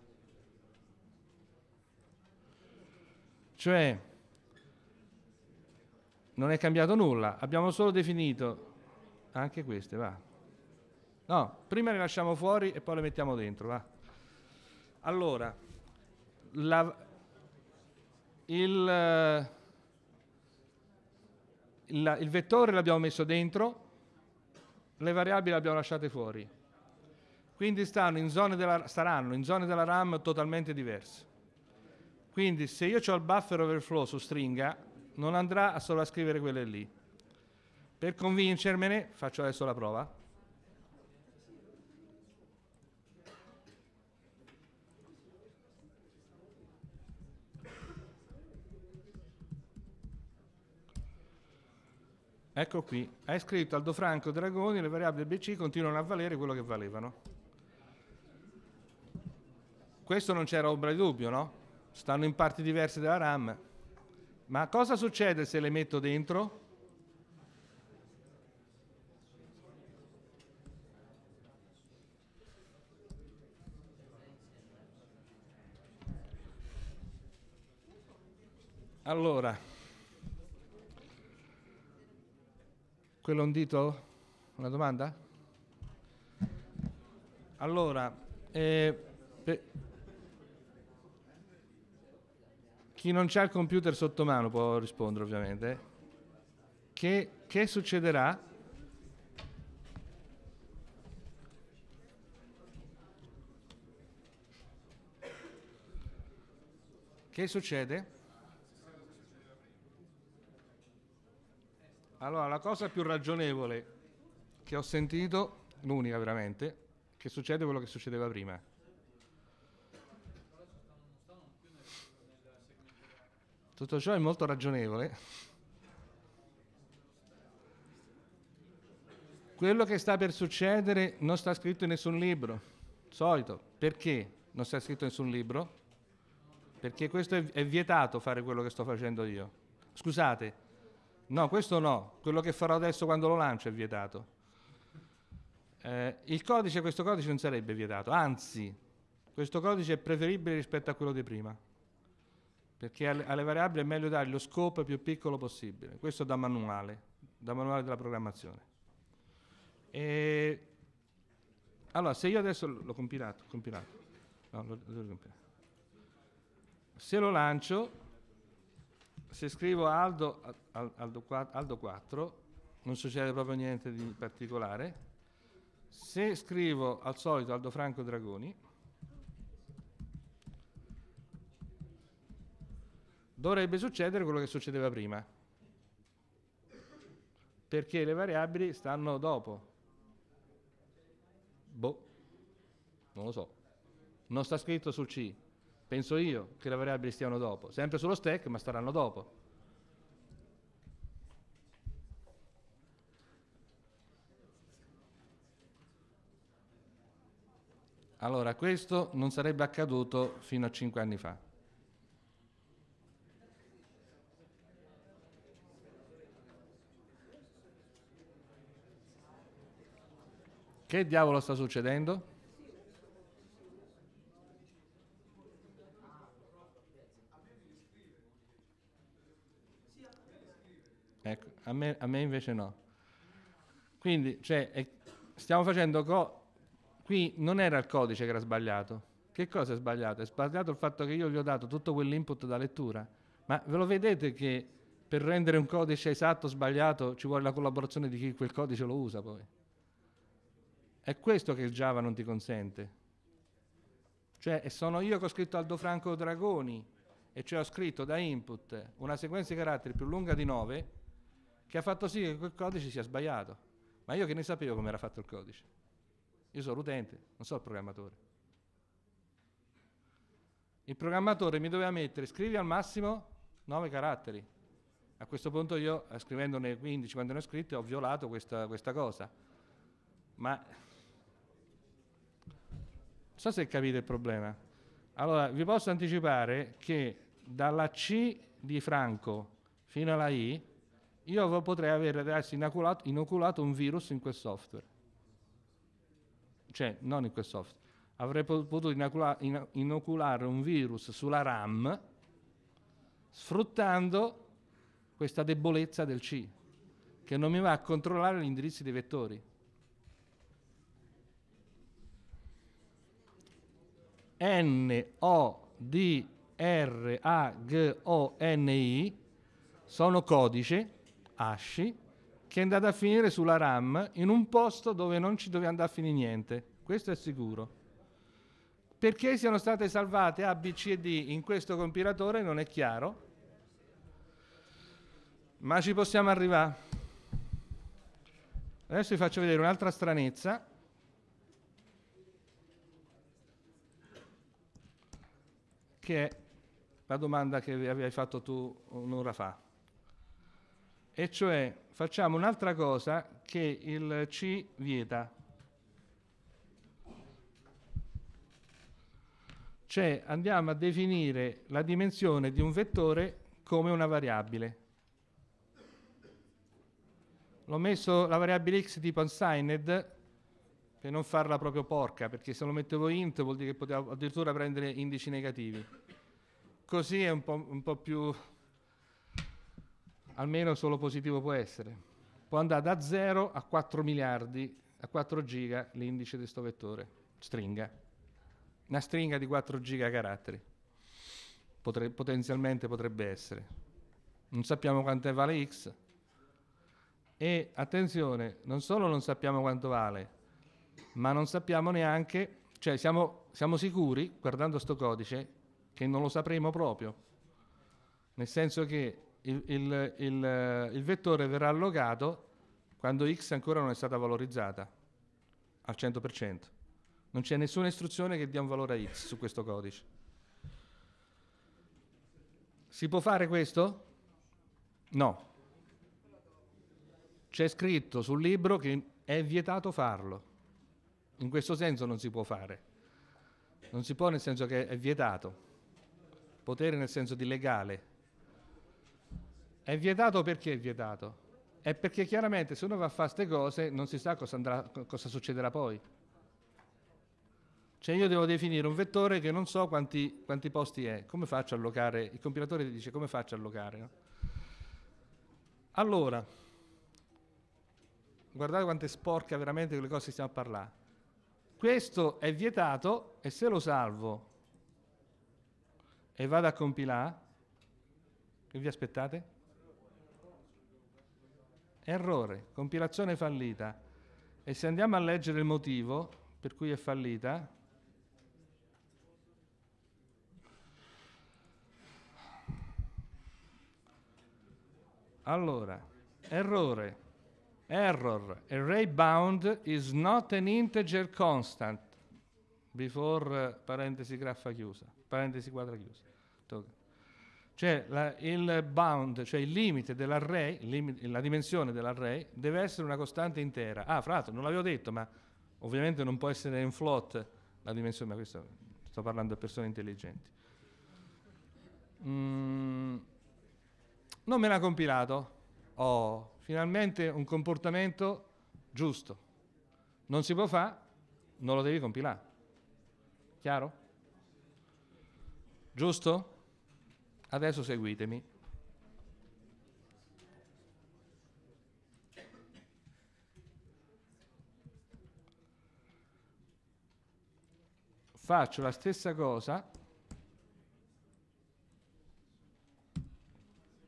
Speaker 1: Cioè, non è cambiato nulla, abbiamo solo definito anche queste, va. No, prima le lasciamo fuori e poi le mettiamo dentro, va. Allora, la, il il, il vettore l'abbiamo messo dentro, le variabili le abbiamo lasciate fuori. Quindi in della, saranno in zone della RAM totalmente diverse. Quindi se io ho il buffer overflow su stringa, non andrà a sovrascrivere quelle lì. Per convincermene, faccio adesso la prova. Ecco qui, hai scritto Aldo Franco Dragoni, le variabili BC continuano a valere quello che valevano. Questo non c'era ombra di dubbio, no? Stanno in parti diverse della RAM. Ma cosa succede se le metto dentro? Allora, Quello è un dito? Una domanda? Allora, eh, chi non ha il computer sotto mano può rispondere ovviamente. Che, che succederà? Che succede? Allora, la cosa più ragionevole che ho sentito, l'unica veramente, che succede quello che succedeva prima. Tutto ciò è molto ragionevole. Quello che sta per succedere non sta scritto in nessun libro, solito. Perché non sta scritto in nessun libro? Perché questo è vietato fare quello che sto facendo io. Scusate, No, questo no, quello che farò adesso quando lo lancio è vietato. Eh, il codice, questo codice non sarebbe vietato, anzi, questo codice è preferibile rispetto a quello di prima, perché alle, alle variabili è meglio dare lo scope più piccolo possibile, questo da manuale, da manuale della programmazione. E allora, se io adesso l'ho compilato, compilato. No, lo, lo se lo lancio, se scrivo Aldo, Aldo, Aldo 4 non succede proprio niente di particolare. Se scrivo al solito Aldo Franco Dragoni, dovrebbe succedere quello che succedeva prima, perché le variabili stanno dopo. Boh, non lo so. Non sta scritto sul C, Penso io che le variabili stiano dopo, sempre sullo stack, ma staranno dopo. Allora, questo non sarebbe accaduto fino a 5 anni fa. Che diavolo sta succedendo? a me, a me invece no. Quindi cioè, è, stiamo facendo... Co- qui non era il codice che era sbagliato. Che cosa è sbagliato? È sbagliato il fatto che io gli ho dato tutto quell'input da lettura. Ma ve lo vedete che per rendere un codice esatto o sbagliato ci vuole la collaborazione di chi quel codice lo usa poi? È questo che il Java non ti consente. Cioè, sono io che ho scritto Aldo Franco Dragoni e cioè ho scritto da input una sequenza di caratteri più lunga di 9 che ha fatto sì che quel codice sia sbagliato. Ma io che ne sapevo come era fatto il codice? Io sono l'utente, non sono il programmatore. Il programmatore mi doveva mettere, scrivi al massimo 9 caratteri. A questo punto io, eh, scrivendone 15 quando ne ho scritte, ho violato questa, questa cosa. Ma non so se capite il problema. Allora, vi posso anticipare che dalla C di Franco fino alla I io potrei avere ragazzi, inoculato, inoculato un virus in quel software. Cioè, non in quel software. Avrei potuto inoculare, inoculare un virus sulla RAM sfruttando questa debolezza del C, che non mi va a controllare gli indirizzi dei vettori. N, O, D, R, A, G, O, N, I sono codici asci che è andata a finire sulla RAM in un posto dove non ci doveva andare a finire niente, questo è sicuro. Perché siano state salvate A, B, C e D in questo compilatore non è chiaro, ma ci possiamo arrivare. Adesso vi faccio vedere un'altra stranezza. che è la domanda che avevi fatto tu un'ora fa e cioè facciamo un'altra cosa che il C vieta. Cioè andiamo a definire la dimensione di un vettore come una variabile. L'ho messo la variabile x tipo unsigned per non farla proprio porca, perché se lo mettevo int vuol dire che potevo addirittura prendere indici negativi. Così è un po', un po più almeno solo positivo può essere. Può andare da 0 a 4 miliardi, a 4 giga l'indice di sto vettore, stringa. Una stringa di 4 giga caratteri, Potre, potenzialmente potrebbe essere. Non sappiamo quanto vale X. E attenzione, non solo non sappiamo quanto vale, ma non sappiamo neanche, cioè siamo, siamo sicuri, guardando sto codice, che non lo sapremo proprio. Nel senso che il, il, il, eh, vettore verrà allogato quando x ancora non è stata valorizzata al 100%. Non c'è nessuna istruzione che dia un valore a x su questo codice. Si può fare questo? No. C'è scritto sul libro che è vietato farlo. In questo senso non si può fare. Non si può nel senso che è vietato. Potere nel senso di legale. È vietato perché è vietato? È perché chiaramente se uno va a fare queste cose non si sa cosa, andrà, cosa succederà poi. Cioè io devo definire un vettore che non so quanti, quanti posti è, come faccio a allocare? Il compilatore dice come faccio a allocare. No? Allora, guardate quanto è sporca veramente quelle cose che stiamo a parlare. Questo è vietato e se lo salvo e vado a compilare, che vi aspettate? Errore, compilazione fallita. E se andiamo a leggere il motivo per cui è fallita, allora, errore, error, array bound is not an integer constant, before uh, parentesi graffa chiusa, parentesi quadra chiusa. Tocca. Cioè la, il bound, cioè il limite dell'array, limite, la dimensione dell'array deve essere una costante intera. Ah, fra l'altro non l'avevo detto, ma ovviamente non può essere in float la dimensione, ma questo sto parlando a persone intelligenti. Mm, non me l'ha compilato. Oh, finalmente un comportamento giusto. Non si può fare, non lo devi compilare. Chiaro? Giusto? Adesso seguitemi. Faccio la stessa cosa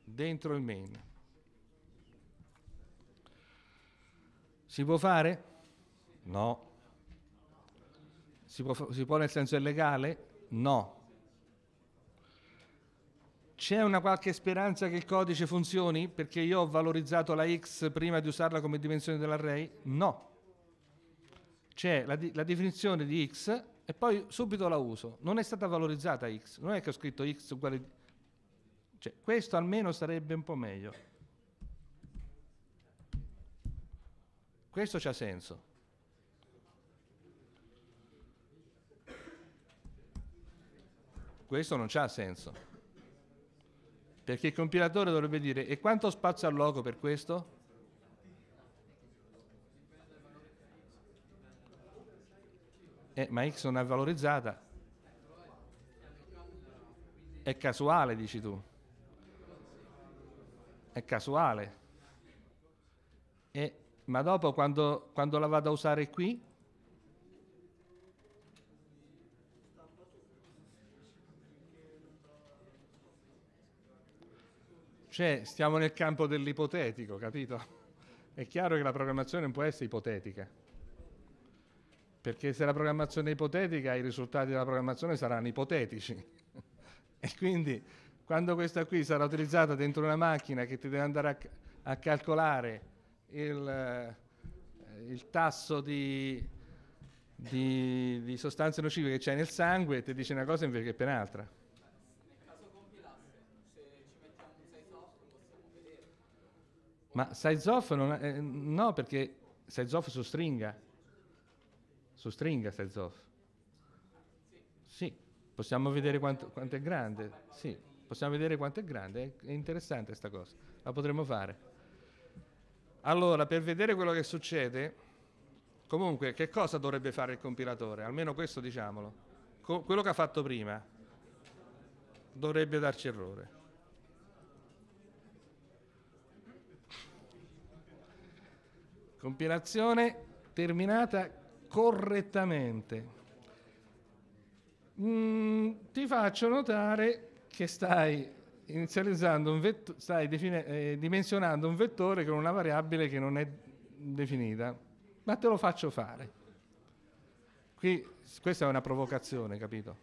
Speaker 1: dentro il main. Si può fare? No. Si può, si può nel senso illegale? No c'è una qualche speranza che il codice funzioni? Perché io ho valorizzato la x prima di usarla come dimensione dell'array? No. C'è la, di- la definizione di x e poi subito la uso. Non è stata valorizzata x. Non è che ho scritto x uguale... Di- cioè, questo almeno sarebbe un po' meglio. Questo c'ha senso. Questo non c'ha senso. Perché il compilatore dovrebbe dire e quanto spazio alloco per questo? Eh, ma x non è valorizzata. È casuale, dici tu. È casuale. E, ma dopo quando, quando la vado a usare qui? Cioè, stiamo nel campo dell'ipotetico, capito? È chiaro che la programmazione non può essere ipotetica. Perché se la programmazione è ipotetica, i risultati della programmazione saranno ipotetici. e quindi, quando questa qui sarà utilizzata dentro una macchina che ti deve andare a, a calcolare il, eh, il tasso di di, di, sostanze nocive che c'è nel sangue ti dice una cosa invece che per un'altra. Ma size off non è, eh, no, perché size off su stringa. Su stringa size off. Sì, possiamo vedere quanto, quanto è grande. Sì, possiamo vedere quanto è grande. È interessante questa cosa. La potremmo fare. Allora, per vedere quello che succede, comunque, che cosa dovrebbe fare il compilatore? Almeno questo diciamolo. Co- quello che ha fatto prima dovrebbe darci errore. Compilazione terminata correttamente. Mm, ti faccio notare che stai inizializzando un vettore, stai eh, dimensionando un vettore con una variabile che non è definita, ma te lo faccio fare. Qui, questa è una provocazione, capito?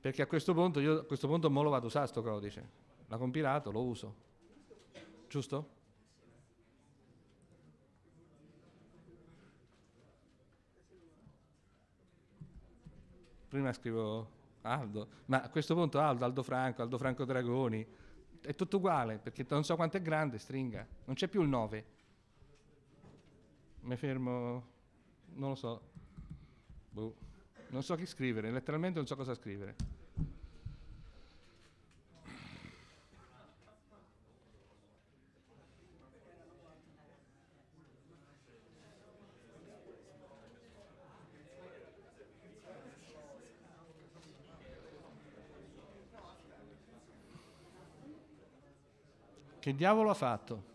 Speaker 1: Perché a questo punto io a questo punto me lo vado a usare sto codice. L'ho compilato, lo uso. Giusto? prima scrivo Aldo, ma a questo punto Aldo, Aldo Franco, Aldo Franco Dragoni, è tutto uguale perché non so quanto è grande stringa, non c'è più il 9. Mi fermo, non lo so, boh. non so chi scrivere, letteralmente non so cosa scrivere. Che diavolo ha fatto?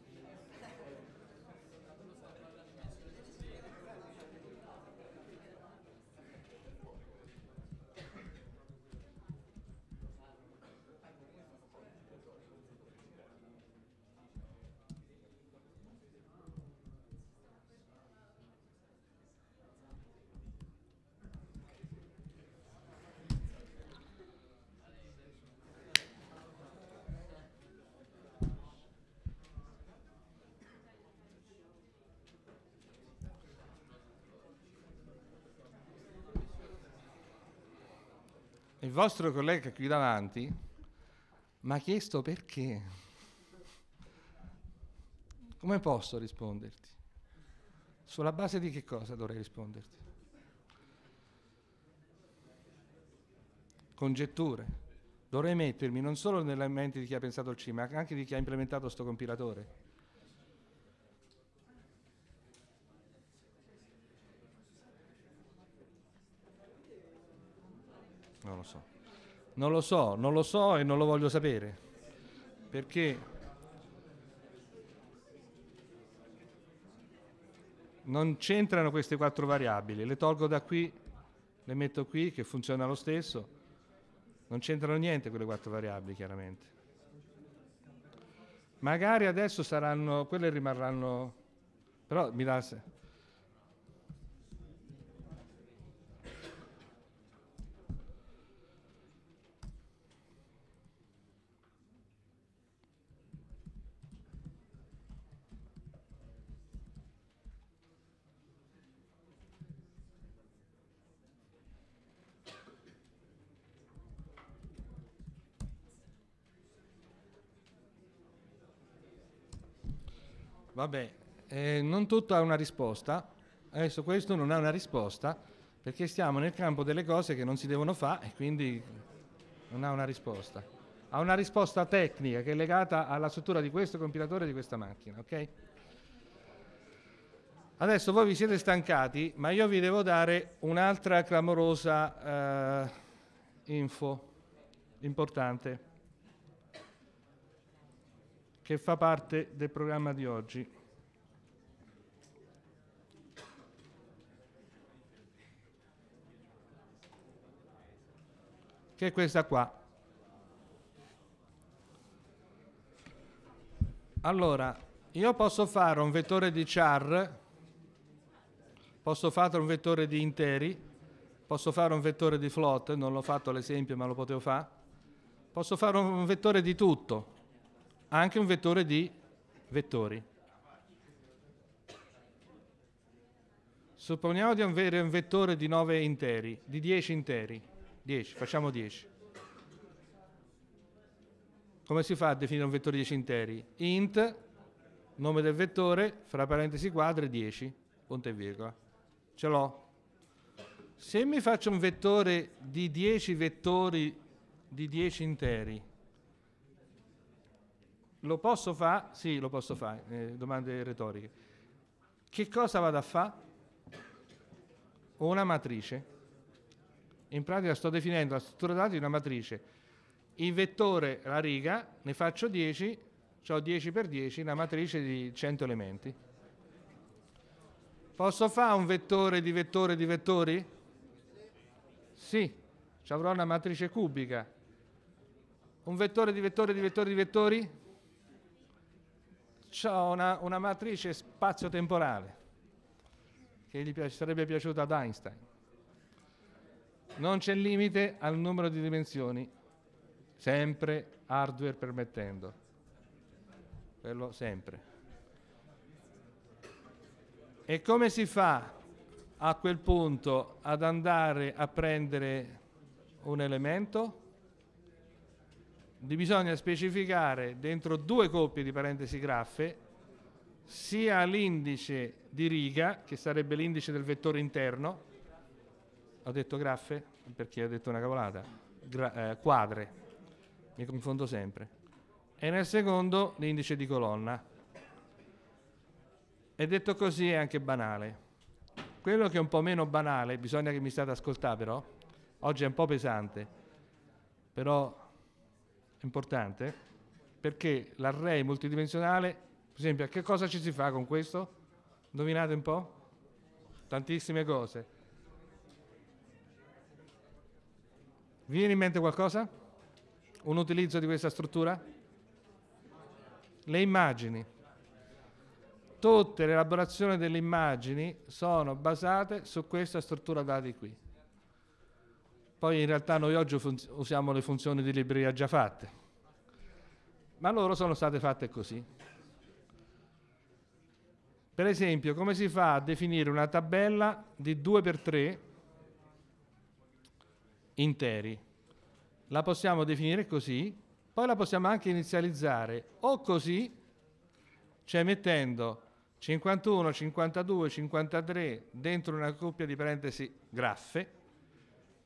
Speaker 1: il vostro collega qui davanti mi ha chiesto perché. Come posso risponderti? Sulla base di che cosa dovrei risponderti? Congetture. Dovrei mettermi non solo nella mente di chi ha pensato il C, ma anche di chi ha implementato questo compilatore lo so. Non lo so, non lo so e non lo voglio sapere. Perché non c'entrano queste quattro variabili, le tolgo da qui, le metto qui che funziona lo stesso. Non c'entrano niente quelle quattro variabili, chiaramente. Magari adesso saranno, quelle rimarranno, però mi dà Vabbè, eh, non tutto ha una risposta. Adesso questo non ha una risposta perché stiamo nel campo delle cose che non si devono fare e quindi non ha una risposta. Ha una risposta tecnica che è legata alla struttura di questo compilatore e di questa macchina, ok? Adesso voi vi siete stancati, ma io vi devo dare un'altra clamorosa eh, info importante che fa parte del programma di oggi. Che è questa qua. Allora, io posso fare un vettore di char, posso fare un vettore di interi, posso fare un vettore di float, non l'ho fatto l'esempio ma lo potevo fare, posso fare un vettore di tutto anche un vettore di vettori. Supponiamo di avere un vettore di 9 interi, di 10 interi, 10, facciamo 10. Come si fa a definire un vettore di 10 interi? Int, nome del vettore, fra parentesi quadre, 10, punto e virgola. Ce l'ho. Se mi faccio un vettore di 10 vettori di 10 interi, lo posso fare? Sì, lo posso fare, eh, domande retoriche. Che cosa vado a fare? Ho una matrice. In pratica sto definendo la struttura dati di una matrice. Il vettore, la riga, ne faccio 10, ho 10 per 10, una matrice di 100 elementi. Posso fare un vettore di vettore di vettori? Sì, avrò una matrice cubica. Un vettore di vettore di vettore di vettori? ha una, una matrice spazio-temporale che gli piace, sarebbe piaciuta ad Einstein. Non c'è limite al numero di dimensioni, sempre hardware permettendo. Quello sempre. E come si fa a quel punto ad andare a prendere un elemento? bisogna specificare dentro due coppie di parentesi graffe sia l'indice di riga, che sarebbe l'indice del vettore interno, ho detto graffe perché ho detto una cavolata, Gra eh, quadre, mi confondo sempre, e nel secondo l'indice di colonna. E detto così è anche banale. Quello che è un po' meno banale, bisogna che mi state ascoltando però, oggi è un po' pesante, però importante perché l'array multidimensionale, per esempio, che cosa ci si fa con questo? Indovinate un po'? Tantissime cose. viene in mente qualcosa? Un utilizzo di questa struttura? Le immagini. Tutte le elaborazioni delle immagini sono basate su questa struttura dati qui. Poi in realtà noi oggi usiamo le funzioni di libreria già fatte, ma loro sono state fatte così. Per esempio, come si fa a definire una tabella di 2 per 3 interi? La possiamo definire così, poi la possiamo anche inizializzare o così, cioè mettendo 51, 52, 53 dentro una coppia di parentesi graffe,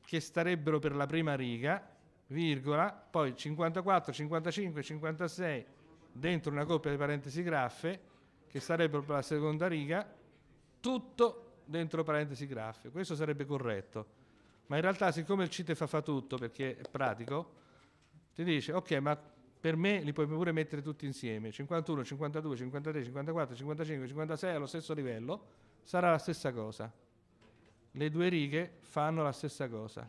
Speaker 1: che starebbero per la prima riga, virgola, poi 54, 55, 56 dentro una coppia di parentesi graffe che sarebbero per la seconda riga, tutto dentro parentesi graffe. Questo sarebbe corretto. Ma in realtà siccome il CITE fa, fa tutto perché è pratico, ti dice ok, ma per me li puoi pure mettere tutti insieme, 51, 52, 53, 54, 55, 56 allo stesso livello, sarà la stessa cosa le due righe fanno la stessa cosa.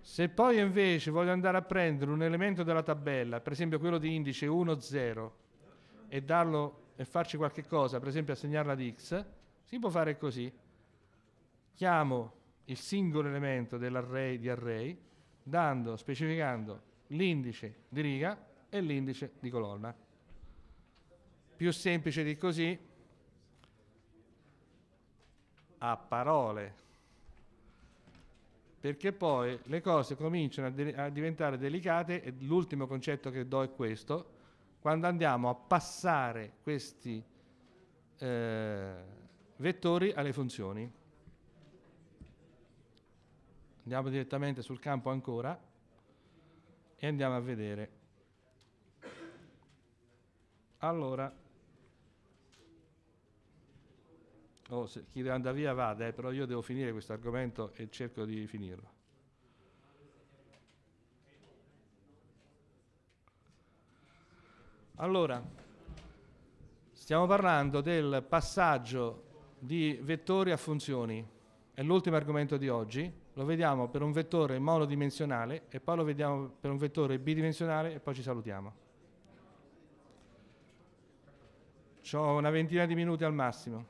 Speaker 1: Se poi invece voglio andare a prendere un elemento della tabella, per esempio quello di indice 1, 0, e, darlo, e farci qualche cosa, per esempio assegnarla ad x, si può fare così. Chiamo il singolo elemento dell'array di array, dando, specificando l'indice di riga e l'indice di colonna. Più semplice di così, a parole, perché poi le cose cominciano a, de- a diventare delicate e l'ultimo concetto che do è questo, quando andiamo a passare questi eh, vettori alle funzioni. Andiamo direttamente sul campo ancora e andiamo a vedere allora, oh, se, chi deve andare via vada, eh, però io devo finire questo argomento e cerco di finirlo. Allora, stiamo parlando del passaggio di vettori a funzioni, è l'ultimo argomento di oggi, lo vediamo per un vettore monodimensionale e poi lo vediamo per un vettore bidimensionale e poi ci salutiamo. Ho una ventina di minuti al massimo.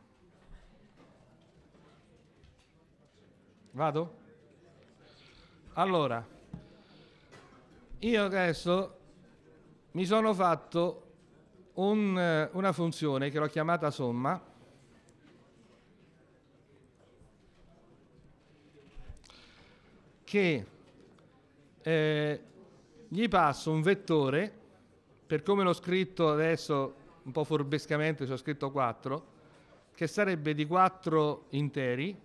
Speaker 1: Vado? Allora, io adesso mi sono fatto un, eh, una funzione che l'ho chiamata somma. che eh, gli passo un vettore, per come l'ho scritto adesso un po' furbescamente ci ho scritto 4, che sarebbe di 4 interi,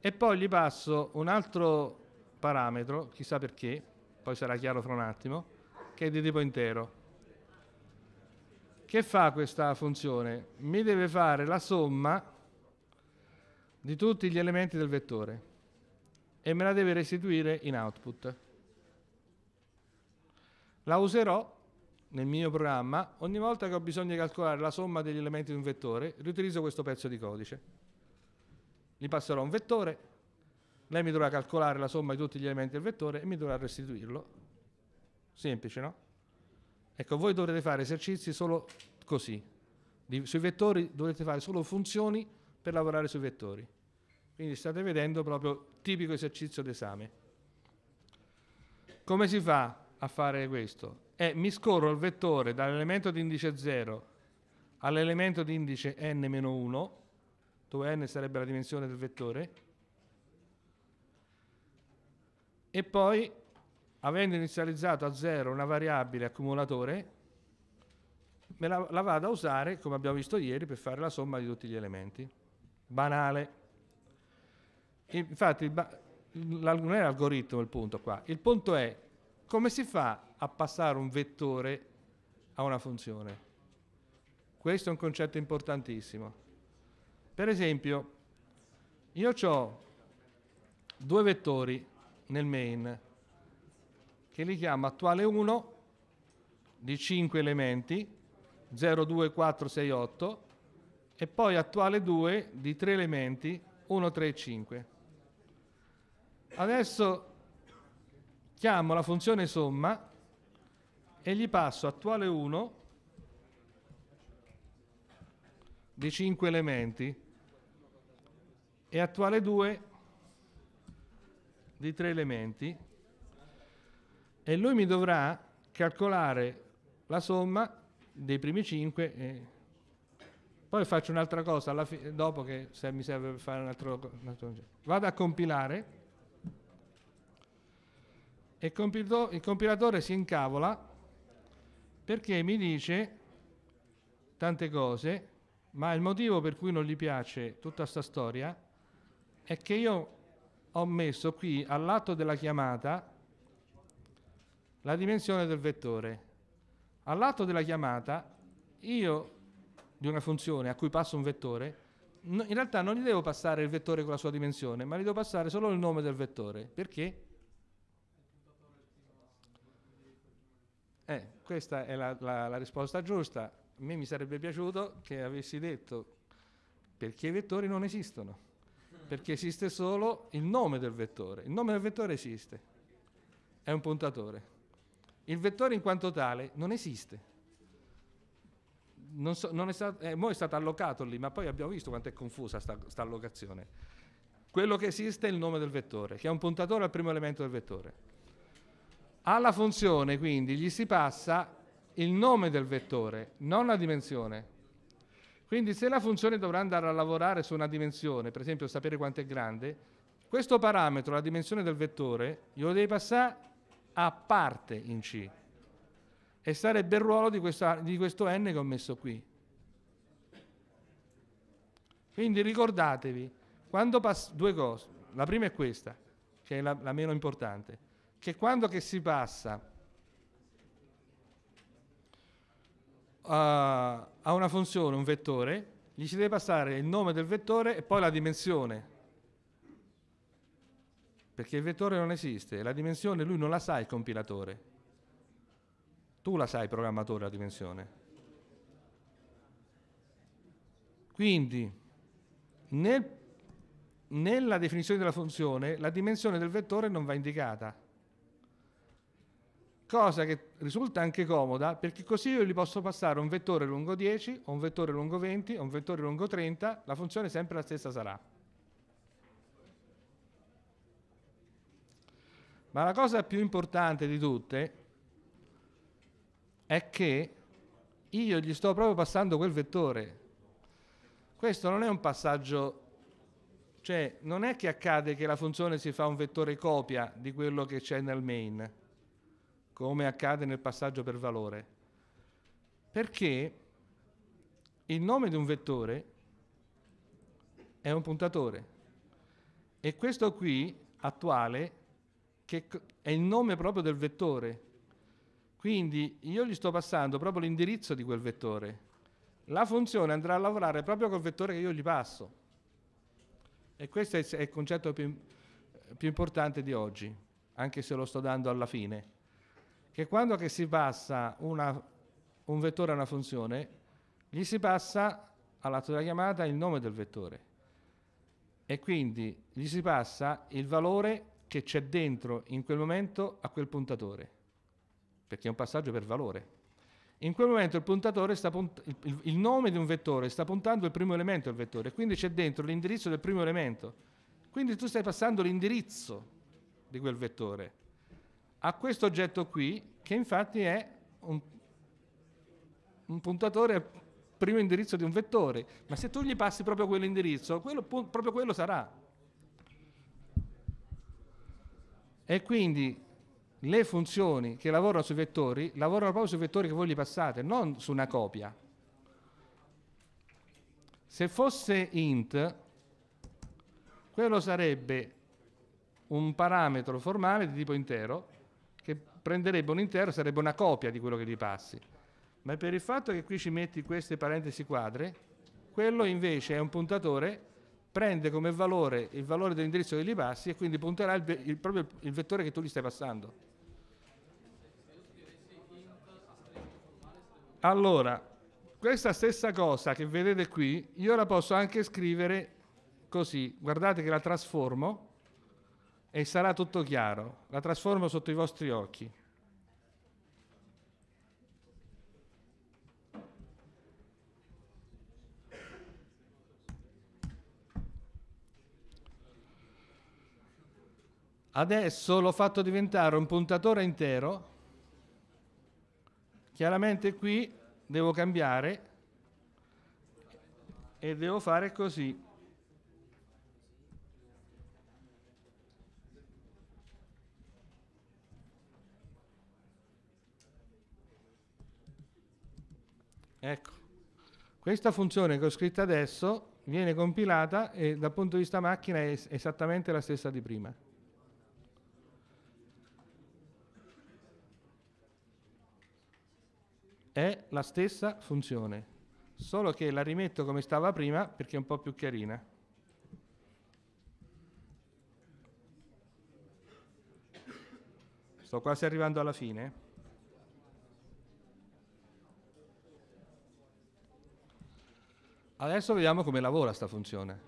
Speaker 1: e poi gli passo un altro parametro, chissà perché, poi sarà chiaro fra un attimo, che è di tipo intero. Che fa questa funzione? Mi deve fare la somma di tutti gli elementi del vettore e me la deve restituire in output. La userò nel mio programma, ogni volta che ho bisogno di calcolare la somma degli elementi di un vettore, riutilizzo questo pezzo di codice. Gli passerò un vettore, lei mi dovrà calcolare la somma di tutti gli elementi del vettore e mi dovrà restituirlo. Semplice, no? Ecco, voi dovrete fare esercizi solo così. sui vettori dovrete fare solo funzioni per lavorare sui vettori. Quindi state vedendo proprio tipico esercizio d'esame. Come si fa a fare questo? e mi scorro il vettore dall'elemento di indice 0 all'elemento di indice n-1, dove n sarebbe la dimensione del vettore, e poi, avendo inizializzato a 0 una variabile accumulatore, me la, la vado a usare, come abbiamo visto ieri, per fare la somma di tutti gli elementi. Banale. Infatti, non è l'algoritmo il punto qua, il punto è come si fa a passare un vettore a una funzione? Questo è un concetto importantissimo. Per esempio, io ho due vettori nel main che li chiamo attuale 1 di 5 elementi 0, 2, 4, 6, 8 e poi attuale 2 di 3 elementi 1, 3 e 5. Adesso chiamo la funzione somma e gli passo attuale 1 di 5 elementi e attuale 2 di 3 elementi e lui mi dovrà calcolare la somma dei primi 5 e poi faccio un'altra cosa dopo che se mi serve per fare un altro, un altro vado a compilare e il compilatore si incavola perché mi dice tante cose, ma il motivo per cui non gli piace tutta questa storia è che io ho messo qui all'atto della chiamata la dimensione del vettore. All'atto della chiamata io di una funzione a cui passo un vettore, in realtà non gli devo passare il vettore con la sua dimensione, ma gli devo passare solo il nome del vettore. Perché? Eh, questa è la, la, la risposta giusta. A me mi sarebbe piaciuto che avessi detto perché i vettori non esistono, perché esiste solo il nome del vettore. Il nome del vettore esiste, è un puntatore. Il vettore in quanto tale non esiste. Non, so, non è, stato, eh, è stato allocato lì, ma poi abbiamo visto quanto è confusa questa allocazione. Quello che esiste è il nome del vettore, che è un puntatore al primo elemento del vettore. Alla funzione quindi gli si passa il nome del vettore, non la dimensione. Quindi se la funzione dovrà andare a lavorare su una dimensione, per esempio sapere quanto è grande, questo parametro, la dimensione del vettore, glielo devi passare a parte in C. E sarebbe il ruolo di, questa, di questo n che ho messo qui. Quindi ricordatevi, quando passa due cose, la prima è questa, che è la, la meno importante che quando che si passa eh, a, a una funzione, un vettore, gli si deve passare il nome del vettore e poi la dimensione. Perché il vettore non esiste, la dimensione lui non la sa il compilatore. Tu la sai, programmatore, la dimensione. Quindi, nel, nella definizione della funzione, la dimensione del vettore non va indicata cosa che risulta anche comoda perché così io gli posso passare un vettore lungo 10, un vettore lungo 20, un vettore lungo 30, la funzione sempre la stessa sarà. Ma la cosa più importante di tutte è che io gli sto proprio passando quel vettore. Questo non è un passaggio, cioè non è che accade che la funzione si fa un vettore copia di quello che c'è nel main come accade nel passaggio per valore, perché il nome di un vettore è un puntatore e questo qui attuale che è il nome proprio del vettore. Quindi io gli sto passando proprio l'indirizzo di quel vettore. La funzione andrà a lavorare proprio col vettore che io gli passo. E questo è il concetto più, più importante di oggi, anche se lo sto dando alla fine che quando che si passa una, un vettore a una funzione, gli si passa all'atto della chiamata il nome del vettore e quindi gli si passa il valore che c'è dentro in quel momento a quel puntatore, perché è un passaggio per valore. In quel momento il, punt- il, il nome di un vettore sta puntando il primo elemento del vettore, quindi c'è dentro l'indirizzo del primo elemento. Quindi tu stai passando l'indirizzo di quel vettore a questo oggetto qui, che infatti è un, un puntatore al primo indirizzo di un vettore, ma se tu gli passi proprio quell'indirizzo, quello, proprio quello sarà. E quindi le funzioni che lavorano sui vettori lavorano proprio sui vettori che voi gli passate, non su una copia. Se fosse int, quello sarebbe un parametro formale di tipo intero prenderebbe un intero, sarebbe una copia di quello che gli passi. Ma per il fatto che qui ci metti queste parentesi quadre, quello invece è un puntatore, prende come valore il valore dell'indirizzo che gli passi e quindi punterà il, il, proprio il vettore che tu gli stai passando. Allora, questa stessa cosa che vedete qui, io la posso anche scrivere così, guardate che la trasformo e sarà tutto chiaro. La trasformo sotto i vostri occhi. Adesso l'ho fatto diventare un puntatore intero. Chiaramente qui devo cambiare e devo fare così. Ecco, questa funzione che ho scritto adesso viene compilata e dal punto di vista macchina è esattamente la stessa di prima. È la stessa funzione, solo che la rimetto come stava prima perché è un po' più chiarina. Sto quasi arrivando alla fine. Adesso vediamo come lavora sta funzione.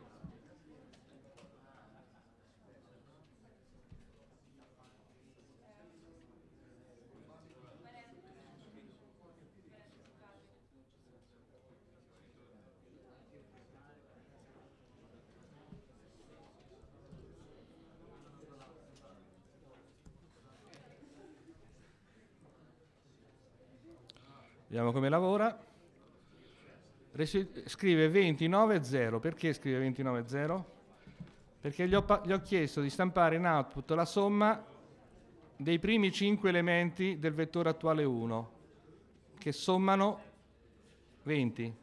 Speaker 1: Vediamo come lavora. Rece- scrive 29.0. Perché scrive 29.0? Perché gli ho, pa- gli ho chiesto di stampare in output la somma dei primi 5 elementi del vettore attuale 1, che sommano 20.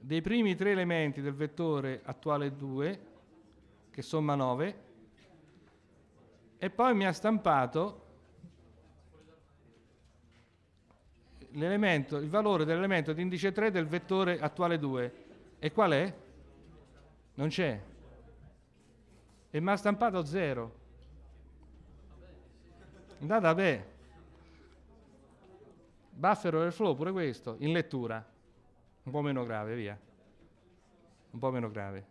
Speaker 1: Dei primi 3 elementi del vettore attuale 2, che somma 9. E poi mi ha stampato il valore dell'elemento di indice 3 del vettore attuale 2. E qual è? Non c'è. E mi ha stampato 0. Andate a beh. Buffer overflow, pure questo, in lettura. Un po' meno grave, via. Un po' meno grave.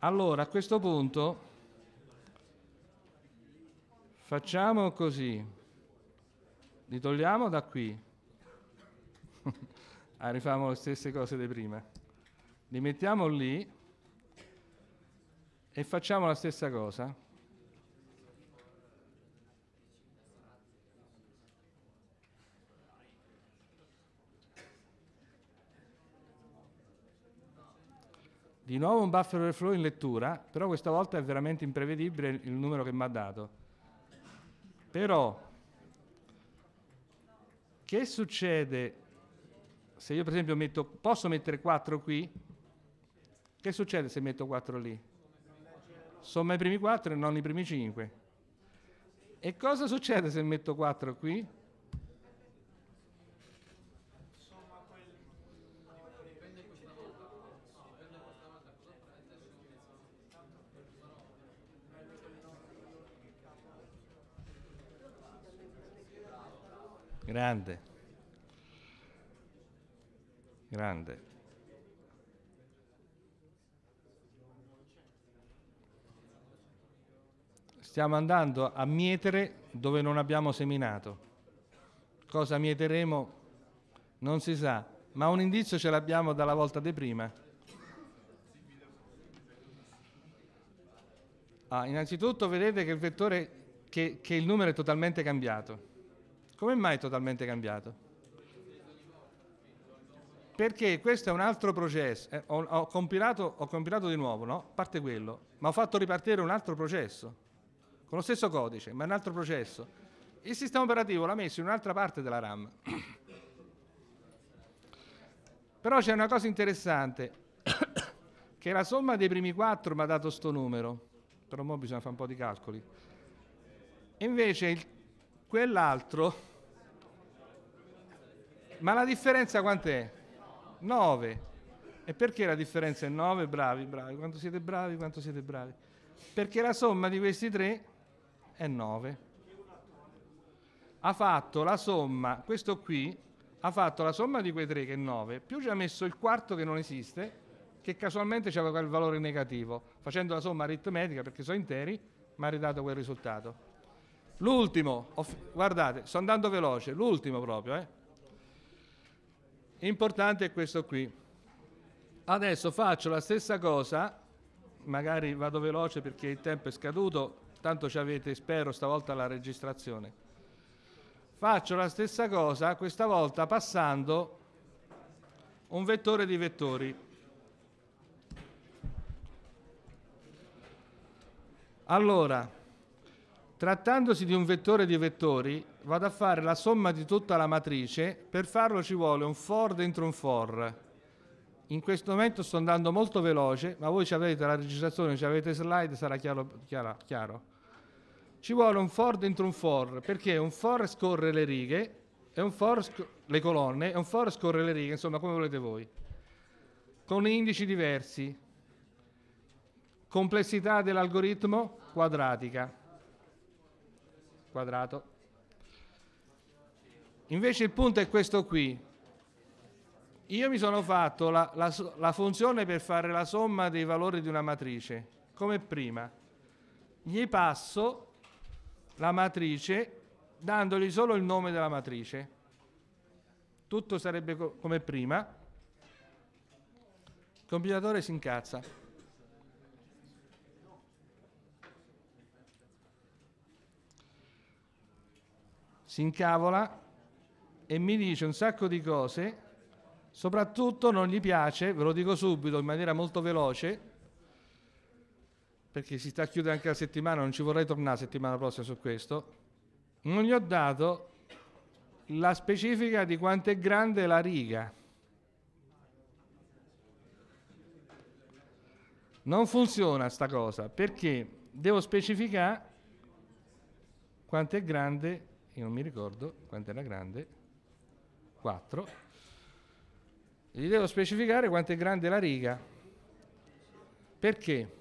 Speaker 1: Allora, a questo punto facciamo così. Li togliamo da qui. Ah, Rifiamo le stesse cose di prima. Li mettiamo lì e facciamo la stessa cosa. Di nuovo un buffer overflow in lettura, però questa volta è veramente imprevedibile il numero che mi ha dato. Però che succede se io per esempio metto, posso mettere 4 qui? Che succede se metto 4 lì? Somma i primi 4 e non i primi 5. E cosa succede se metto 4 qui? Grande. Grande. Stiamo andando a mietere dove non abbiamo seminato. Cosa mieteremo non si sa, ma un indizio ce l'abbiamo dalla volta di prima. Ah, innanzitutto vedete che il vettore che, che il numero è totalmente cambiato. Come mai è totalmente cambiato? Perché questo è un altro processo, eh, ho, ho, compilato, ho, compilato, di nuovo, no? Parte quello, ma ho fatto ripartire un altro processo, con lo stesso codice, ma un altro processo. Il sistema operativo l'ha messo in un'altra parte della RAM. Però c'è una cosa interessante, che la somma dei primi quattro mi ha dato sto numero, però ora bisogna fare un po' di calcoli. Invece il, quell'altro ma la differenza quant'è? 9. E perché la differenza è 9? Bravi, bravi, quanto siete bravi, quanto siete bravi. Perché la somma di questi tre è 9. Ha fatto la somma, questo qui, ha fatto la somma di quei tre che è 9, più ci ha messo il quarto che non esiste, che casualmente aveva quel valore negativo, facendo la somma aritmetica perché sono interi, mi ha ridato quel risultato. L'ultimo, guardate, sto andando veloce, l'ultimo proprio, eh. Importante è questo qui. Adesso faccio la stessa cosa, magari vado veloce perché il tempo è scaduto, tanto ci avete, spero, stavolta la registrazione. Faccio la stessa cosa, questa volta passando un vettore di vettori. Allora, trattandosi di un vettore di vettori, vado a fare la somma di tutta la matrice, per farlo ci vuole un for dentro un for. In questo momento sto andando molto veloce, ma voi avete la registrazione, avete slide, sarà chiaro, chiaro, chiaro. Ci vuole un for dentro un for, perché un for scorre le righe, e un for le colonne, e un for scorre le righe, insomma come volete voi, con indici diversi. Complessità dell'algoritmo quadratica. Quadrato. Invece il punto è questo qui. Io mi sono fatto la, la, la funzione per fare la somma dei valori di una matrice, come prima. Gli passo la matrice dandogli solo il nome della matrice. Tutto sarebbe co come prima. Il compilatore si incazza. Si incavola e mi dice un sacco di cose, soprattutto non gli piace, ve lo dico subito in maniera molto veloce, perché si sta a chiudere anche la settimana, non ci vorrei tornare settimana prossima su questo, non gli ho dato la specifica di quanto è grande la riga. Non funziona sta cosa, perché devo specificare quanto è grande, io non mi ricordo quanto era grande, 4 gli devo specificare quanto è grande la riga perché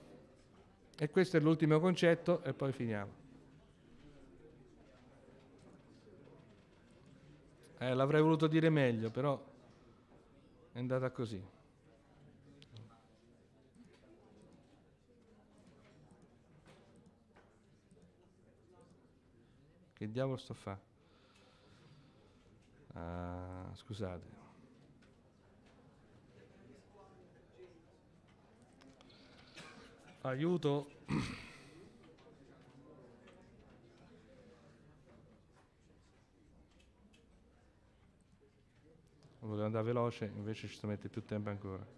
Speaker 1: e questo è l'ultimo concetto e poi finiamo eh, l'avrei voluto dire meglio però è andata così che diavolo sto a fare Ah, scusate. Aiuto. Volevo andare veloce, invece ci mette più tempo ancora.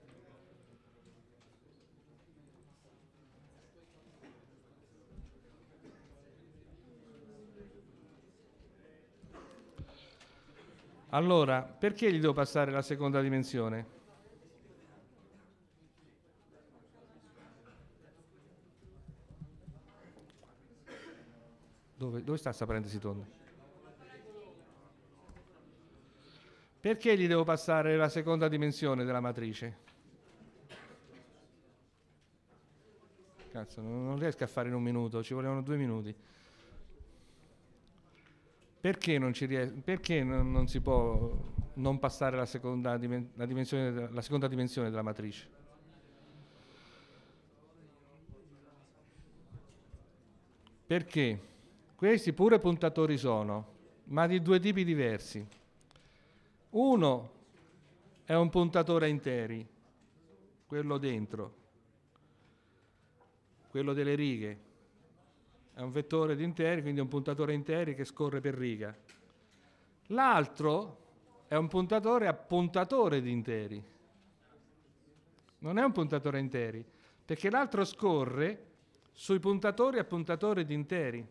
Speaker 1: Allora, perché gli devo passare la seconda dimensione? Dove, dove sta questa parentesi tonda? Perché gli devo passare la seconda dimensione della matrice? Cazzo, non riesco a fare in un minuto, ci volevano due minuti. Perché non, ries- perché non, non si può non passare alla seconda, la dimensione, la seconda dimensione della matrice? Perché questi pure puntatori sono, ma di due tipi diversi. Uno è un puntatore a interi, quello dentro, quello delle righe, è un vettore di interi, quindi è un puntatore interi che scorre per riga. L'altro è un puntatore a puntatore di interi. Non è un puntatore interi, perché l'altro scorre sui puntatori a puntatore di interi.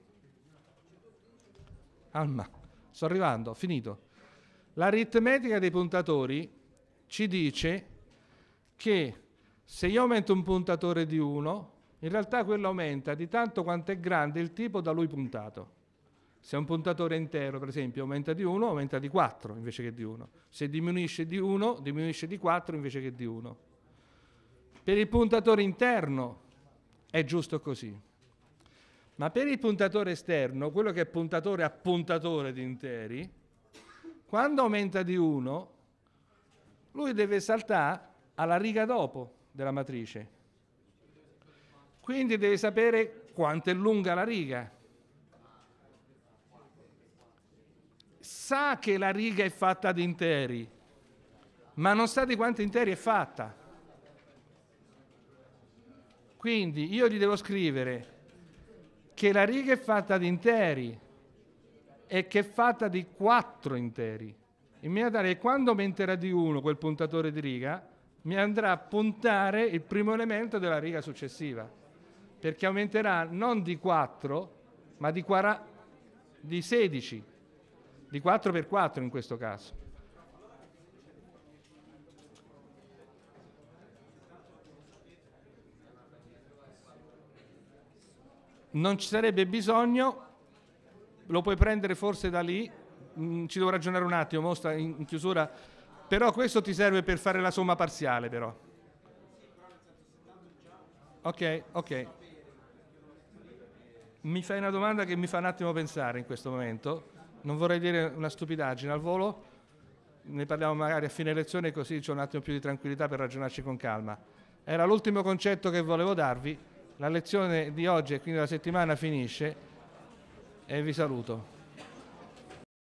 Speaker 1: Alma, sto arrivando, ho finito. L'aritmetica dei puntatori ci dice che se io aumento un puntatore di 1, in realtà quello aumenta di tanto quanto è grande il tipo da lui puntato. Se è un puntatore intero, per esempio, aumenta di 1, aumenta di 4 invece che di 1. Se diminuisce di 1, diminuisce di 4 invece che di 1. Per il puntatore interno è giusto così. Ma per il puntatore esterno, quello che è puntatore a puntatore di interi, quando aumenta di 1, lui deve saltare alla riga dopo della matrice quindi deve sapere quanto è lunga la riga. Sa che la riga è fatta di interi, ma non sa di quanti interi è fatta. Quindi io gli devo scrivere che la riga è fatta di interi e che è fatta di quattro interi. In maniera tale che quando aumenterà di uno quel puntatore di riga, mi andrà a puntare il primo elemento della riga successiva perché aumenterà non di 4, ma di, 40, di 16, di 4 per 4 in questo caso. Non ci sarebbe bisogno, lo puoi prendere forse da lì, mm, ci devo ragionare un attimo, mostra in, in chiusura, però questo ti serve per fare la somma parziale però. Ok, ok mi fai una domanda che mi fa un attimo pensare in questo momento. Non vorrei dire una stupidaggine al volo, ne parliamo magari a fine lezione così c'è un attimo più di tranquillità per ragionarci con calma. Era l'ultimo concetto che volevo darvi, la lezione di oggi e quindi la settimana finisce e vi saluto.